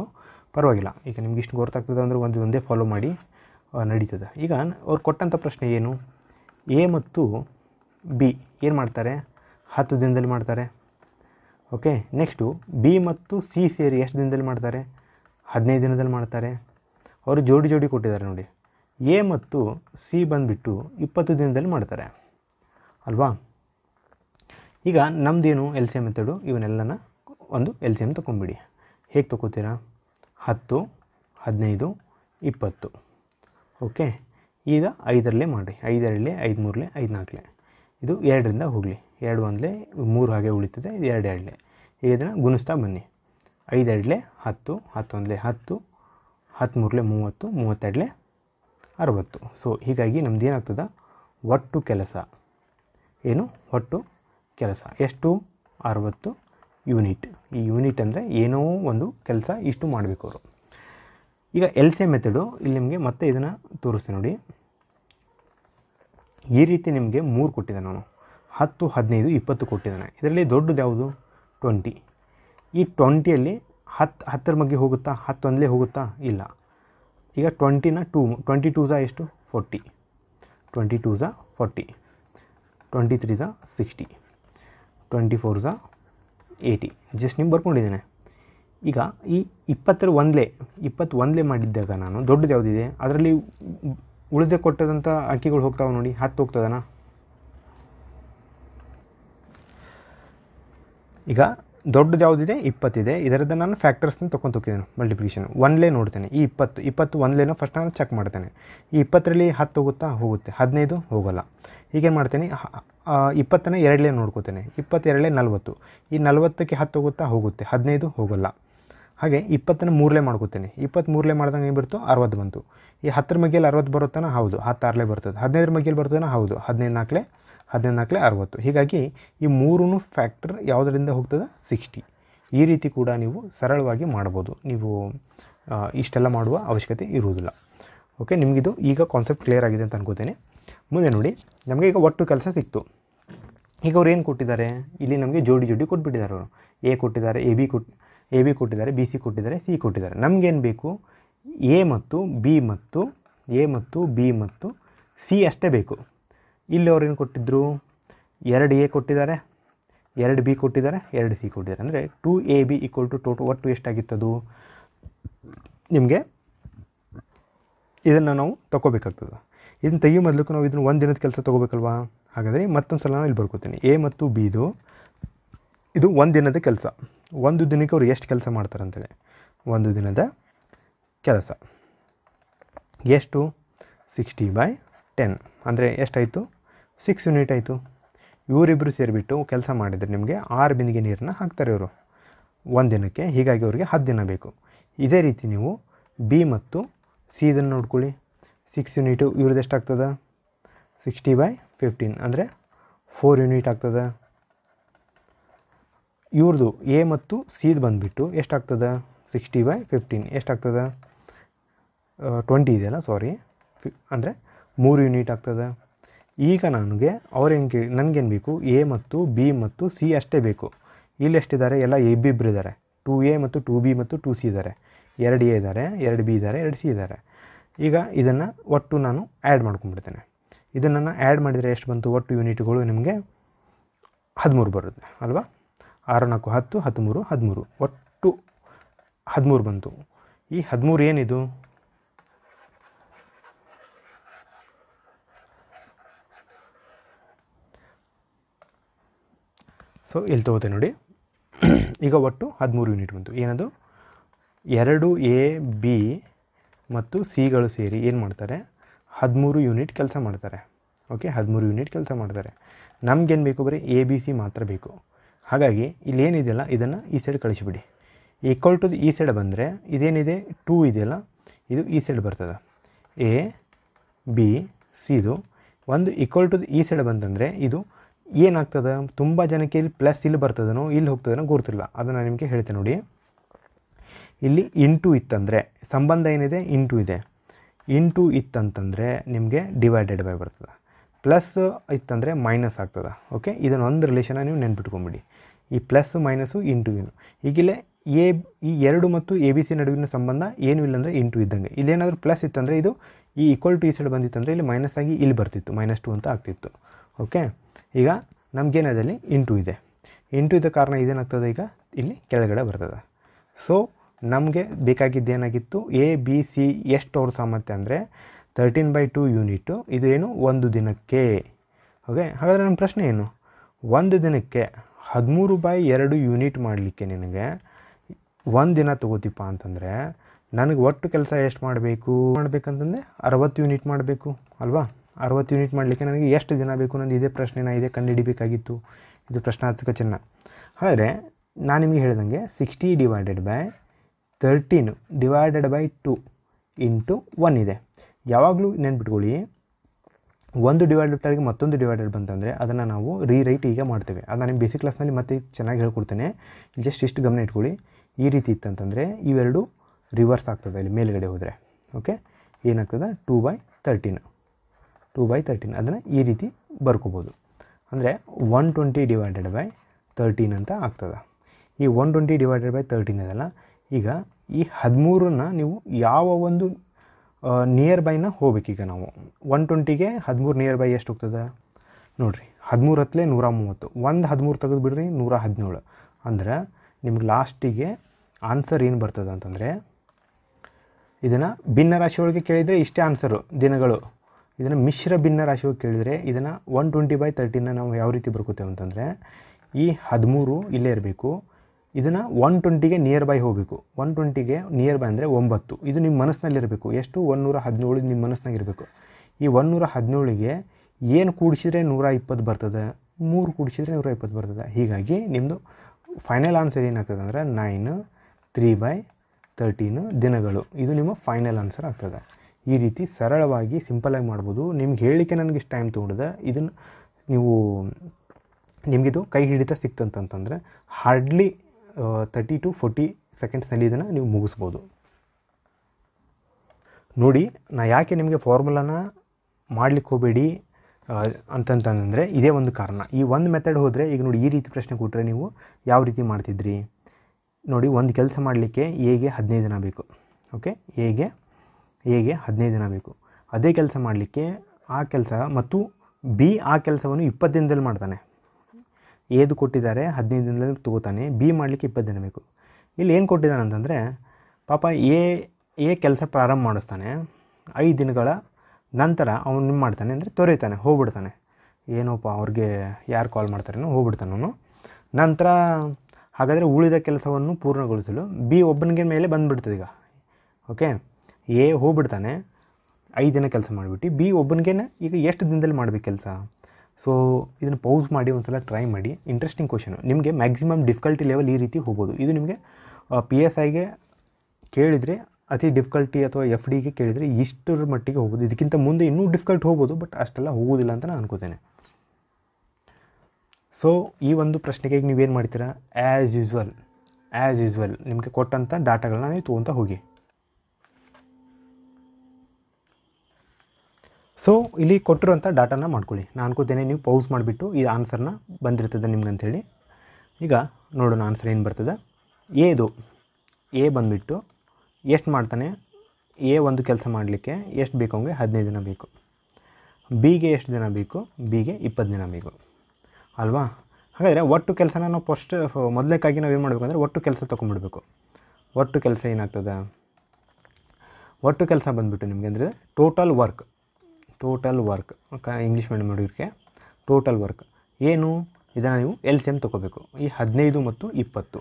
ಪರವಾಗಿಲ್ಲ ಈಗ ನಿಮ್ಗೆ ಇಷ್ಟು ಗೊತ್ತಾಗ್ತದೆ ಅಂದರೆ ಒಂದು ಒಂದೇ ಫಾಲೋ ಮಾಡಿ ನಡೀತದೆ ಈಗ ಅವ್ರು ಕೊಟ್ಟಂಥ ಪ್ರಶ್ನೆ ಏನು ಎ ಮತ್ತು ಬಿ ಏನು ಮಾಡ್ತಾರೆ ಹತ್ತು ದಿನದಲ್ಲಿ ಮಾಡ್ತಾರೆ ಓಕೆ ನೆಕ್ಸ್ಟು ಬಿ ಮತ್ತು ಸಿ ಸೇರಿ ಎಷ್ಟು ದಿನದಲ್ಲಿ ಮಾಡ್ತಾರೆ ಹದಿನೈದು ದಿನದಲ್ಲಿ ಮಾಡ್ತಾರೆ ಅವರು ಜೋಡಿ ಜೋಡಿ ಕೊಟ್ಟಿದ್ದಾರೆ ನೋಡಿ ಎ ಮತ್ತು ಸಿ ಬಂದುಬಿಟ್ಟು ಇಪ್ಪತ್ತು ದಿನದಲ್ಲಿ ಮಾಡ್ತಾರೆ ಅಲ್ವಾ ಈಗ ನಮ್ಮದೇನು ಎಲ್ ಸಿ ಎಮ್ ಮೆಥಡು ಇವನ್ನೆಲ್ಲನ ಒಂದು ಎಲ್ ಸಿ ಎಮ್ ತೊಗೊಂಬಿಡಿ ಹೇಗೆ ತೊಗೋತೀರಾ ಹತ್ತು ಹದಿನೈದು ಇಪ್ಪತ್ತು ಓಕೆ ಈಗ ಐದರಲ್ಲೇ ಮಾಡಿ ಐದರಲ್ಲೇ ಐದು ಮೂರಲೆ ಐದು ನಾಲ್ಕಲೆ ಇದು ಎರಡರಿಂದ ಹೋಗಲಿ ಎರಡು ಒಂದಲೇ ಮೂರು ಹಾಗೆ ಉಳಿತದೆ ಇದು ಎರಡು ಎರಡಲೆ ಈಗ ಇದನ್ನು ಗುಣಿಸ್ತಾ ಬನ್ನಿ ಐದು ಹತ್ತು ಹತ್ತೊಂದಲೇ ಹತ್ತು ಹದಿಮೂರಲೆ ಮೂವತ್ತು ಮೂವತ್ತೆರಡಲೆ ಅರವತ್ತು ಸೊ ಹೀಗಾಗಿ ನಮ್ದು ಏನಾಗ್ತದೆ ಒಟ್ಟು ಕೆಲಸ ಏನು ಒಟ್ಟು ಕೆಲಸ ಎಷ್ಟು ಅರವತ್ತು ಯೂನಿಟ್ ಈ ಯೂನಿಟ್ ಅಂದರೆ ಏನೋ ಒಂದು ಕೆಲಸ ಇಷ್ಟು ಮಾಡಬೇಕು ಅವರು ಈಗ ಎಲ್ ಸಿ ಮೆಥಡು ಇಲ್ಲಿ ನಿಮಗೆ ಮತ್ತೆ ಇದನ್ನು ತೋರಿಸ್ತೀನಿ ನೋಡಿ ಈ ರೀತಿ ನಿಮಗೆ ಮೂರು ಕೊಟ್ಟಿದ್ದಾನೆ ನಾನು ಹತ್ತು ಹದಿನೈದು ಇಪ್ಪತ್ತು ಕೊಟ್ಟಿದ್ದಾನೆ ಇದರಲ್ಲಿ ದೊಡ್ಡದು ಯಾವುದು ಟ್ವೆಂಟಿ ಈ ಟ್ವೆಂಟಿಯಲ್ಲಿ ಹತ್ತು ಹತ್ತರ ಬಗ್ಗೆ ಹೋಗುತ್ತಾ ಹತ್ತು ಒಂದಲೇ ಹೋಗುತ್ತಾ ಇಲ್ಲ ಈಗ ಟ್ವೆಂಟಿನ ಟೂ ಟ್ವೆಂಟಿ ಟೂ ಝಾ ಎಷ್ಟು ಫೋರ್ಟಿ ಟ್ವೆಂಟಿ ಟೂ ಝಾ ಫೋರ್ಟಿ ಟ್ವೆಂಟಿ ತ್ರೀ ಝಾ ಸಿಕ್ಸ್ಟಿ ಟ್ವೆಂಟಿ ಫೋರ್ ಝಾ ಏಯ್ಟಿ ಜಸ್ಟ್ ನಿಮ್ಮ ಬರ್ಕೊಂಡಿದ್ದೇನೆ ಈಗ ಈ ಇಪ್ಪತ್ತರ ಒಂದಲೇ ಒಂದಲೇ ಮಾಡಿದ್ದಾಗ ನಾನು ದೊಡ್ಡದು ಯಾವುದಿದೆ ಅದರಲ್ಲಿ ಉಳಿದೆ ಕೊಟ್ಟದಂಥ ಅಂಕಿಗಳು ಹೋಗ್ತಾವೆ ನೋಡಿ ಹತ್ತು ಹೋಗ್ತದನಾ ಈಗ ದೊಡ್ಡದು ಯಾವುದಿದೆ ಇಪ್ಪತ್ತಿದೆ ಇದರದ್ದು ನಾನು ಫ್ಯಾಕ್ಟರ್ಸ್ನ ತೊಗೊಂತೋಗಿದ್ದೇನೆ ಮಲ್ಟಿಪ್ಲಿಕೇಶನ್ ಒನ್ಲೇ ನೋಡ್ತೇನೆ ಈ ಇಪ್ಪತ್ತು ಇಪ್ಪತ್ತು ಒಂದಲೇನೋ ಫಸ್ಟ್ ನಾನು ಚೆಕ್ ಮಾಡ್ತೇನೆ ಈ ಇಪ್ಪತ್ತರಲ್ಲಿ ಹತ್ತು ಹೋಗುತ್ತಾ ಹೋಗುತ್ತೆ ಹದಿನೈದು ಹೋಗೋಲ್ಲ ಈಗೇನು ಮಾಡ್ತೇನೆ ಇಪ್ಪತ್ತನೇ ಎರಡಲೇ ನೋಡ್ಕೋತೇನೆ ಇಪ್ಪತ್ತೆರಡಲೇ ನಲವತ್ತು ಈ ನಲವತ್ತಕ್ಕೆ ಹತ್ತು ಹೋಗುತ್ತಾ ಹೋಗುತ್ತೆ ಹದಿನೈದು ಹೋಗೋಲ್ಲ ಹಾಗೆ ಇಪ್ಪತ್ತನ್ನು ಮೂರಲೇ ಮಾಡ್ಕೋತೇನೆ ಇಪ್ಪತ್ತ್ಮೂರಲೇ ಮಾಡ್ದಂಗೆ ಏನು ಬಿಡ್ತು ಅರವತ್ತು ಬಂತು ಈ ಹತ್ತರ ಮಗ್ಗೆಯಲ್ಲಿ ಅರವತ್ತು ಬರುತ್ತಾನೆ ಹೌದು ಹತ್ತಾರಲೇ ಬರ್ತದೆ ಹದಿನೈದರ ಮಗ್ಗೆಯಲ್ಲಿ ಬರ್ತದೆ ಹೌದು ಹದಿನೈದು ನಾಲ್ಕಲೇ ಹದಿನೈದು ಅರವತ್ತು ಹೀಗಾಗಿ ಈ ಮೂರೂ ಫ್ಯಾಕ್ಟರ್ ಯಾವುದರಿಂದ ಹೋಗ್ತದೆ ಸಿಕ್ಸ್ಟಿ ಈ ರೀತಿ ಕೂಡ ನೀವು ಸರಳವಾಗಿ ಮಾಡ್ಬೋದು ನೀವು ಇಷ್ಟೆಲ್ಲ ಮಾಡುವ ಅವಶ್ಯಕತೆ ಇರುವುದಿಲ್ಲ ಓಕೆ ನಿಮಗಿದು ಈಗ ಕಾನ್ಸೆಪ್ಟ್ ಕ್ಲಿಯರ್ ಆಗಿದೆ ಅಂತ ಅನ್ಕೋತೇನೆ ಮುಂದೆ ನೋಡಿ ನಮಗೆ ಈಗ ಒಟ್ಟು ಕೆಲಸ ಸಿಕ್ತು ಈಗ ಅವ್ರು ಏನು ಕೊಟ್ಟಿದ್ದಾರೆ ಇಲ್ಲಿ ನಮಗೆ ಜೋಡಿ ಜೋಡಿ ಕೊಟ್ಬಿಟ್ಟಿದ್ದಾರೆ ಅವರು ಎ ಕೊಟ್ಟಿದ್ದಾರೆ ಎ ಬಿ ಕೊಟ್ಟು ಎ ಬಿ ಕೊಟ್ಟಿದ್ದಾರೆ ಬಿ ಸಿ ಕೊಟ್ಟಿದ್ದಾರೆ ಸಿ ಕೊಟ್ಟಿದ್ದಾರೆ ನಮಗೇನು ಬೇಕು ಎ ಮತ್ತು ಬಿ ಮತ್ತು ಎ ಮತ್ತು ಬಿ ಮತ್ತು ಸಿ ಅಷ್ಟೇ ಬೇಕು ಇಲ್ಲಿ ಏನು ಕೊಟ್ಟಿದ್ದರು ಎರಡು ಎ ಕೊಟ್ಟಿದ್ದಾರೆ ಎರಡು ಬಿ ಕೊಟ್ಟಿದ್ದಾರೆ ಎರಡು ಸಿ ಕೊಟ್ಟಿದ್ದಾರೆ ಅಂದರೆ two A B equal to total ಒಟ್ಟು ಎಷ್ಟಾಗಿತ್ತದು ನಿಮಗೆ ಇದನ್ನು ನಾವು ತಗೋಬೇಕಾಗ್ತದೆ ಇದನ್ನು ತೆಗಿಯೋ ಮೊದಲಕ್ಕೆ ನಾವು ಇದನ್ನು ಒಂದು ದಿನದ ಕೆಲಸ ತೊಗೋಬೇಕಲ್ವಾ ಹಾಗಾದರೆ ಮತ್ತೊಂದು ಸಲ ನಾನು ಇಲ್ಲಿ ಬರ್ಕೋತೀನಿ ಎ ಮತ್ತು ಬಿದು ಇದು ಒಂದು ದಿನದ ಕೆಲಸ ಒಂದು ದಿನಕ್ಕೆ ಅವ್ರು ಎಷ್ಟು ಕೆಲಸ ಮಾಡ್ತಾರೆ ಅಂತೇಳಿ ಒಂದು ದಿನದ ಕೆಲಸ ಎಷ್ಟು ಸಿಕ್ಸ್ಟಿ ಬೈ ಟೆನ್ ಅಂದರೆ ಎಷ್ಟಾಯಿತು ಸಿಕ್ಸ್ ಯೂನಿಟ್ ಆಯಿತು ಇವರಿಬ್ಬರು ಸೇರಿಬಿಟ್ಟು ಕೆಲಸ ಮಾಡಿದರೆ ನಿಮಗೆ ಆರು ಬಿಂದಿಗೆ ನೀರನ್ನು ಹಾಕ್ತಾರೆ ಇವರು ಒಂದು ದಿನಕ್ಕೆ ಹೀಗಾಗಿ ಅವರಿಗೆ ಹತ್ತು ದಿನ ಬೇಕು ಇದೇ ರೀತಿ ನೀವು ಬಿ ಮತ್ತು ಸಿ ನೋಡ್ಕೊಳ್ಳಿ ಸಿಕ್ಸ್ ಯೂನಿಟು ಇವ್ರದ್ದು ಎಷ್ಟಾಗ್ತದೆ ಸಿಕ್ಸ್ಟಿ ಬೈ ಫಿಫ್ಟೀನ್ ಅಂದರೆ ಫೋರ್ ಯೂನಿಟ್ ಆಗ್ತದೆ ಇವ್ರದ್ದು ಎ ಮತ್ತು ಸಿದು ಬಂದುಬಿಟ್ಟು ಎಷ್ಟಾಗ್ತದೆ ಸಿಕ್ಸ್ಟಿ ಬೈ ಫಿಫ್ಟೀನ್ ಎಷ್ಟಾಗ್ತದೆ ಟ್ವೆಂಟಿ ಇದೆಯಲ್ಲ ಸಾರಿ ಫಿ ಅಂದರೆ ಮೂರು ಯೂನಿಟ್ ಆಗ್ತದೆ ಈಗ ನನಗೆ ಅವ್ರೇನು ನನಗೇನು ಬೇಕು ಎ ಮತ್ತು ಬಿ ಮತ್ತು ಸಿ ಅಷ್ಟೇ ಬೇಕು ಇಲ್ಲಿ ಎಷ್ಟಿದ್ದಾರೆ ಎಲ್ಲ ಬಿ ಇದ್ದಾರೆ ಟು ಎ ಮತ್ತು ಟು ಬಿ ಮತ್ತು ಟು ಸಿ ಇದ್ದಾರೆ ಎರಡು ಎ ಇದ್ದಾರೆ ಎರಡು ಬಿ ಇದ್ದಾರೆ ಎರಡು ಸಿ ಇದ್ದಾರೆ ಈಗ ಇದನ್ನು ಒಟ್ಟು ನಾನು ಆ್ಯಡ್ ಮಾಡ್ಕೊಂಡ್ಬಿಡ್ತೇನೆ ಇದನ್ನು ಆ್ಯಡ್ ಮಾಡಿದರೆ ಎಷ್ಟು ಬಂತು ಒಟ್ಟು ಯೂನಿಟ್ಗಳು ನಿಮಗೆ ಹದಿಮೂರು ಬರುತ್ತೆ ಅಲ್ವಾ ಆರು ನಾಲ್ಕು ಹತ್ತು ಹದಿಮೂರು ಹದಿಮೂರು ಒಟ್ಟು ಹದಿಮೂರು ಬಂತು ಈ ಹದಿಮೂರು ಏನಿದು ಸೊ ಇಲ್ಲಿ ತಗೋತೆ ನೋಡಿ ಈಗ ಒಟ್ಟು ಹದಿಮೂರು ಯೂನಿಟ್ ಬಂತು ಏನದು ಎರಡು ಎ ಬಿ ಮತ್ತು ಸಿಗಳು ಸೇರಿ ಏನು ಮಾಡ್ತಾರೆ ಹದಿಮೂರು ಯೂನಿಟ್ ಕೆಲಸ ಮಾಡ್ತಾರೆ ಓಕೆ ಹದಿಮೂರು ಯೂನಿಟ್ ಕೆಲಸ ಮಾಡ್ತಾರೆ ನಮಗೇನು ಬೇಕು ಬರೀ ಎ ಬಿ ಸಿ ಮಾತ್ರ ಬೇಕು ಹಾಗಾಗಿ ಇಲ್ಲೇನಿದೆಯಲ್ಲ ಇದನ್ನು ಈ ಸೈಡ್ ಕಳಿಸಿಬಿಡಿ ಈಕ್ವಲ್ ಟು ಈ ಸೈಡ್ ಬಂದರೆ ಇದೇನಿದೆ ಟೂ ಇದೆಯಲ್ಲ ಇದು ಈ ಸೈಡ್ ಬರ್ತದೆ ಎ ಬಿ ಸಿದು ಒಂದು ಈಕ್ವಲ್ ಟು ಈ ಸೈಡ್ ಬಂತಂದರೆ ಇದು ಏನಾಗ್ತದೆ ತುಂಬ ಜನಕ್ಕೆ ಇಲ್ಲಿ ಪ್ಲಸ್ ಇಲ್ಲಿ ಬರ್ತದನೋ ಇಲ್ಲಿ ಹೋಗ್ತದನೋ ಗೊತ್ತಿಲ್ಲ ಅದನ್ನು ನಿಮಗೆ ಹೇಳ್ತೇನೆ ನೋಡಿ ಇಲ್ಲಿ ಇಂಟು ಇತ್ತಂದರೆ ಸಂಬಂಧ ಏನಿದೆ ಇಂಟು ಇದೆ ಇಂಟು ಇತ್ತಂತಂದರೆ ನಿಮಗೆ ಡಿವೈಡೆಡ್ ಬೈ ಬರ್ತದೆ ಪ್ಲಸ್ ಇತ್ತಂದರೆ ಮೈನಸ್ ಆಗ್ತದೆ ಓಕೆ ಇದನ್ನು ಒಂದು ರಿಲೇಷನ ನೀವು ನೆನ್ಪಿಟ್ಕೊಂಬಿಡಿ ಈ ಪ್ಲಸ್ ಮೈನಸ್ಸು ಇಂಟು ಏನು ಈಗಿಲ್ಲ ಎ ಈ ಎರಡು ಮತ್ತು ಎ ಬಿ ಸಿ ನಡುವಿನ ಸಂಬಂಧ ಏನು ಇಲ್ಲಂದರೆ ಇಂಟು ಇದ್ದಂಗೆ ಇಲ್ಲೇನಾದರೂ ಪ್ಲಸ್ ಇತ್ತಂದರೆ ಇದು ಈ e ಈಕ್ವಲ್ ಟು ಈ e ಸೈಡ್ ಬಂದಿತ್ತಂದರೆ ಇಲ್ಲಿ ಮೈನಸ್ ಆಗಿ ಇಲ್ಲಿ ಬರ್ತಿತ್ತು ಮೈನಸ್ ಟು ಅಂತ ಆಗ್ತಿತ್ತು ಓಕೆ ಈಗ ನಮಗೇನದಲ್ಲಿ ಇಂಟು ಇದೆ ಇಂಟು ಇದ್ದ ಕಾರಣ ಇದೇನಾಗ್ತದೆ ಈಗ ಇಲ್ಲಿ ಕೆಳಗಡೆ ಬರ್ತದೆ ಸೊ ನಮಗೆ ಬೇಕಾಗಿದ್ದೇನಾಗಿತ್ತು ಎ ಬಿ ಸಿ ಎಷ್ಟು ಅವ್ರ ಸಾಮರ್ಥ್ಯ ಅಂದರೆ ತರ್ಟೀನ್ ಬೈ ಟು ಯೂನಿಟು ಇದು ಏನು ಒಂದು ದಿನಕ್ಕೆ ಓಕೆ ಹಾಗಾದರೆ ನನ್ನ ಪ್ರಶ್ನೆ ಏನು ಒಂದು ದಿನಕ್ಕೆ ಹದಿಮೂರು ಬೈ ಎರಡು ಯೂನಿಟ್ ಮಾಡಲಿಕ್ಕೆ ನಿನಗೆ ಒಂದು ದಿನ ತಗೋತೀಪ ಅಂತಂದರೆ ನನಗೆ ಒಟ್ಟು ಕೆಲಸ ಎಷ್ಟು ಮಾಡಬೇಕು ಮಾಡಬೇಕಂತಂದರೆ ಅರವತ್ತು ಯೂನಿಟ್ ಮಾಡಬೇಕು ಅಲ್ವಾ ಅರವತ್ತು ಯೂನಿಟ್ ಮಾಡಲಿಕ್ಕೆ ನನಗೆ ಎಷ್ಟು ದಿನ ಬೇಕು ನಂದು ಇದೇ ಪ್ರಶ್ನೆನ ಇದೇ ಕಂಡುಹಿಡಿಬೇಕಾಗಿತ್ತು ಇದು ಪ್ರಶ್ನಾರ್ಥಕ ಚಿನ್ನ ಆದರೆ ನಾನು ನಿಮಗೆ ಹೇಳಿದಂಗೆ sixty divided by thirteen divided by two into one ಇದೆ ಯಾವಾಗಲೂ ನೆನ್ಪಿಟ್ಕೊಳ್ಳಿ ಒಂದು ಡಿವೈಡೆಡ್ ತಳಿಗೆ ಮತ್ತೊಂದು ಡಿವೈಡೆಡ್ ಬಂತಂದರೆ ಅದನ್ನು ನಾವು ರೀರೈಟ್ ಈಗ ಮಾಡ್ತೇವೆ ಅದು ನಾನು ಬೇಸಿಕ್ ಕ್ಲಾಸ್ನಲ್ಲಿ ಮತ್ತೆ ಚೆನ್ನಾಗಿ ಹೇಳ್ಕೊಡ್ತೇನೆ ಜಸ್ಟ್ ಇಷ್ಟು ಗಮನ ಇಟ್ಕೊಳ್ಳಿ ಈ ರೀತಿ ಇತ್ತಂತಂದರೆ ಇವೆರಡು ರಿವರ್ಸ್ ಆಗ್ತದೆ ಇಲ್ಲಿ ಮೇಲುಗಡೆ ಹೋದರೆ ಓಕೆ ಏನಾಗ್ತದೆ two by thirteen two by thirteen ಅದನ್ನು ಈ ರೀತಿ ಬರ್ಕೋಬೋದು ಅಂದರೆ one twenty divided by thirteen ಅಂತ ಆಗ್ತದೆ ಈ one twenty divided by thirteen ಅದಲ್ಲ ಈಗ ಈ ಹದಿಮೂರನ್ನ ನೀವು ಯಾವ ಒಂದು ನಿಯರ್ ಬೈನ ಹೋಗ್ಬೇಕೀಗ ನಾವು ಒನ್ ಟ್ವೆಂಟಿಗೆ ಹದಿಮೂರು ನಿಯರ್ ಬೈ ಎಷ್ಟು ಹೋಗ್ತದೆ ನೋಡಿರಿ ಹದಿಮೂರು ಹತ್ತಲೇ ನೂರ ಮೂವತ್ತು ಒಂದು ಹದಿಮೂರು ತೆಗೆದು ಬಿಡ್ರಿ ನೂರ ಹದಿನೇಳು ಅಂದರೆ ನಿಮ್ಗೆ ಲಾಸ್ಟಿಗೆ ಆನ್ಸರ್ ಏನು ಬರ್ತದೆ ಅಂತಂದರೆ ಇದನ್ನು ಭಿನ್ನ ರಾಶಿಯೊಳಗೆ ಕೇಳಿದರೆ ಇಷ್ಟೇ ಆನ್ಸರು ದಿನಗಳು ಇದನ್ನು ಮಿಶ್ರ ಭಿನ್ನ ರಾಶಿಗೆ ಕೇಳಿದರೆ ಇದನ್ನು ಒನ್ ಟ್ವೆಂಟಿ ಬೈ ತರ್ಟಿನ ನಾವು ಯಾವ ರೀತಿ ಬರ್ಕೋತೇವೆ ಅಂತಂದರೆ ಈ ಹದಿಮೂರು ಇಲ್ಲೇ ಇರಬೇಕು ಇದನ್ನು ಒನ್ ಟ್ವೆಂಟಿಗೆ ನಿಯರ್ ಬೈ ಹೋಗಬೇಕು ಒನ್ ಟ್ವೆಂಟಿಗೆ ನಿಯರ್ ಬೈ ಅಂದರೆ ಒಂಬತ್ತು ಇದು ನಿಮ್ಮ ಮನಸ್ಸಿನಲ್ಲಿರಬೇಕು ಎಷ್ಟು ಒನ್ನೂರ ಹದಿನೇಳು ನಿಮ್ಮ ಮನಸ್ಸಿನಾಗ ಇರಬೇಕು ಈ ಒನ್ನೂರ ಹದಿನೇಳಿಗೆ ಏನು ಕೂಡಿಸಿದ್ರೆ ನೂರ ಇಪ್ಪತ್ತು ಬರ್ತದೆ ಮೂರು ಕೂಡಿಸಿದ್ರೆ ನೂರ ಇಪ್ಪತ್ತು ಬರ್ತದೆ ಹೀಗಾಗಿ ನಿಮ್ಮದು ಫೈನಲ್ ಆನ್ಸರ್ ಏನಾಗ್ತದೆ ಅಂದರೆ ನೈನ್ ತ್ರೀ ಬೈ ತರ್ಟೀನು ದಿನಗಳು ಇದು ನಿಮ್ಮ ಫೈನಲ್ ಆನ್ಸರ್ ಆಗ್ತದೆ ಈ ರೀತಿ ಸರಳವಾಗಿ ಸಿಂಪಲಾಗಿ ಮಾಡ್ಬೋದು ನಿಮ್ಗೆ ಹೇಳಲಿಕ್ಕೆ ನನಗೆ ಇಷ್ಟು ಟೈಮ್ ತೊಗೊಂಡಿದೆ ಇದನ್ನು ನೀವು ನಿಮಗಿದು ಕೈ ಹಿಡಿತ ಸಿಕ್ತಂತಂತಂದರೆ ಹಾರ್ಡ್ಲಿ ತರ್ಟಿ ಟು ಫೋರ್ಟಿ ಸೆಕೆಂಡ್ಸ್ನಲ್ಲಿ ಇದನ್ನು ನೀವು ಮುಗಿಸ್ಬೋದು ನೋಡಿ ನಾ ಯಾಕೆ ನಿಮಗೆ ಫಾರ್ಮುಲಾನ ಮಾಡಲಿಕ್ಕೆ ಹೋಗಬೇಡಿ ಅಂತಂತಂದರೆ ಇದೇ ಒಂದು ಕಾರಣ ಈ ಒಂದು ಮೆಥಡ್ ಹೋದರೆ ಈಗ ನೋಡಿ ಈ ರೀತಿ ಪ್ರಶ್ನೆ ಕೊಟ್ಟರೆ ನೀವು ಯಾವ ರೀತಿ ಮಾಡ್ತಿದ್ರಿ ನೋಡಿ ಒಂದು ಕೆಲಸ ಮಾಡಲಿಕ್ಕೆ ಹೇಗೆ ಹದಿನೈದು ದಿನ ಬೇಕು ಓಕೆ ಹೇಗೆ ಎಗೆ ಹದಿನೈದು ದಿನ ಬೇಕು ಅದೇ ಕೆಲಸ ಮಾಡಲಿಕ್ಕೆ ಆ ಕೆಲಸ ಮತ್ತು ಬಿ ಆ ಕೆಲಸವನ್ನು ಇಪ್ಪತ್ತು ದಿನದಲ್ಲಿ ಮಾಡ್ತಾನೆ ಏದು ಕೊಟ್ಟಿದ್ದಾರೆ ಹದಿನೈದು ದಿನದಲ್ಲಿ ತಗೋತಾನೆ ಬಿ ಮಾಡಲಿಕ್ಕೆ ಇಪ್ಪತ್ತು ದಿನ ಬೇಕು ಇಲ್ಲಿ ಏನು ಕೊಟ್ಟಿದ್ದಾನೆ ಅಂತಂದರೆ ಪಾಪ ಎ ಎ ಕೆಲಸ ಪ್ರಾರಂಭ ಮಾಡಿಸ್ತಾನೆ ಐದು ದಿನಗಳ ನಂತರ ಅವನು ಮಾಡ್ತಾನೆ ಅಂದರೆ ತೊರೆಯುತ್ತಾನೆ ಹೋಗ್ಬಿಡ್ತಾನೆ ಏನೋಪ್ಪ ಅವ್ರಿಗೆ ಯಾರು ಕಾಲ್ ಮಾಡ್ತಾರೇನೋ ಅವನು ನಂತರ ಹಾಗಾದರೆ ಉಳಿದ ಕೆಲಸವನ್ನು ಪೂರ್ಣಗೊಳಿಸಲು ಬಿ ಒಬ್ಬನಿಗೆ ಮೇಲೆ ಬಂದುಬಿಡ್ತದೆ ಈಗ ಓಕೆ ಎ ಹೋಗ್ಬಿಡ್ತಾನೆ ಐದು ದಿನ ಕೆಲಸ ಮಾಡಿಬಿಟ್ಟು ಬಿ ಒಬ್ಬನಿಗೆ ಈಗ ಎಷ್ಟು ದಿನದಲ್ಲಿ ಮಾಡಬೇಕು ಕೆಲಸ ಸೊ ಇದನ್ನು ಪೌಸ್ ಮಾಡಿ ಒಂದು ಸಲ ಟ್ರೈ ಮಾಡಿ ಇಂಟ್ರೆಸ್ಟಿಂಗ್ ಕ್ವಶನು ನಿಮಗೆ ಮ್ಯಾಕ್ಸಿಮಮ್ ಡಿಫಿಕಲ್ಟಿ ಲೆವೆಲ್ ಈ ರೀತಿ ಹೋಗ್ಬೋದು ಇದು ನಿಮಗೆ ಪಿ ಎಸ್ ಐಗೆ ಕೇಳಿದರೆ ಅತಿ ಡಿಫಿಕಲ್ಟಿ ಅಥವಾ ಎಫ್ ಡಿಗೆ ಕೇಳಿದರೆ ಇಷ್ಟರ ಮಟ್ಟಿಗೆ ಹೋಗೋದು ಇದಕ್ಕಿಂತ ಮುಂದೆ ಇನ್ನೂ ಡಿಫಿಕಲ್ಟ್ ಹೋಗ್ಬೋದು ಬಟ್ ಅಷ್ಟೆಲ್ಲ ಹೋಗೋದಿಲ್ಲ ಅಂತ ನಾನು ಅನ್ಕೋತೇನೆ ಸೊ ಈ ಒಂದು ಪ್ರಶ್ನೆಗೆ ಈಗ ನೀವೇನು ಮಾಡ್ತೀರಾ ಆ್ಯಸ್ ಯೂಸ್ವಲ್ ಆ್ಯಸ್ ಯೂಸ್ವಲ್ ನಿಮಗೆ ಕೊಟ್ಟಂಥ ಡಾಟಾಗಳನ್ನ ನೀವು ತೊಗೊತಾ ಹೋಗಿ ಸೊ ಇಲ್ಲಿ ಕೊಟ್ಟಿರೋಂಥ ಡಾಟಾನ ಮಾಡ್ಕೊಳ್ಳಿ ನಾನು ಅನ್ಕೋತೇನೆ ನೀವು ಪೌಸ್ ಮಾಡಿಬಿಟ್ಟು ಈ ಆನ್ಸರ್ನ ಬಂದಿರ್ತದೆ ನಿಮ್ಗೆ ಅಂಥೇಳಿ ಈಗ ನೋಡೋಣ ಆನ್ಸರ್ ಏನು ಬರ್ತದೆ ಎದು ಎ ಬಂದುಬಿಟ್ಟು ಎಷ್ಟು ಮಾಡ್ತಾನೆ ಎ ಒಂದು ಕೆಲಸ ಮಾಡಲಿಕ್ಕೆ ಎಷ್ಟು ಬೇಕು ಹಂಗೆ ಹದಿನೈದು ದಿನ ಬೇಕು ಬಿಗೆ ಎಷ್ಟು ದಿನ ಬೇಕು ಬಿಗೆ ಇಪ್ಪತ್ತು ದಿನ ಬೇಕು ಅಲ್ವಾ ಹಾಗಾದರೆ ಒಟ್ಟು ಕೆಲಸನ ನಾವು ಫಸ್ಟ್ ಮೊದಲೇಕಾಗಿ ನಾವು ಏನು ಮಾಡಬೇಕಂದ್ರೆ ಒಟ್ಟು ಕೆಲಸ ತೊಗೊಂಡ್ಬಿಡ್ಬೇಕು ಒಟ್ಟು ಕೆಲಸ ಏನಾಗ್ತದೆ ಒಟ್ಟು ಕೆಲಸ ಬಂದುಬಿಟ್ಟು ನಿಮಗೆ ಅಂದರೆ total work total work English medium ಹುಡುಗರಿಗೆ ಟೋಟಲ್ ವರ್ಕ್ ಏನು ಇದನ್ನು ನೀವು ಎಲ್ ಸಿ ಎಮ್ ತೊಗೋಬೇಕು ಈ ಹದಿನೈದು ಮತ್ತು ಇಪ್ಪತ್ತು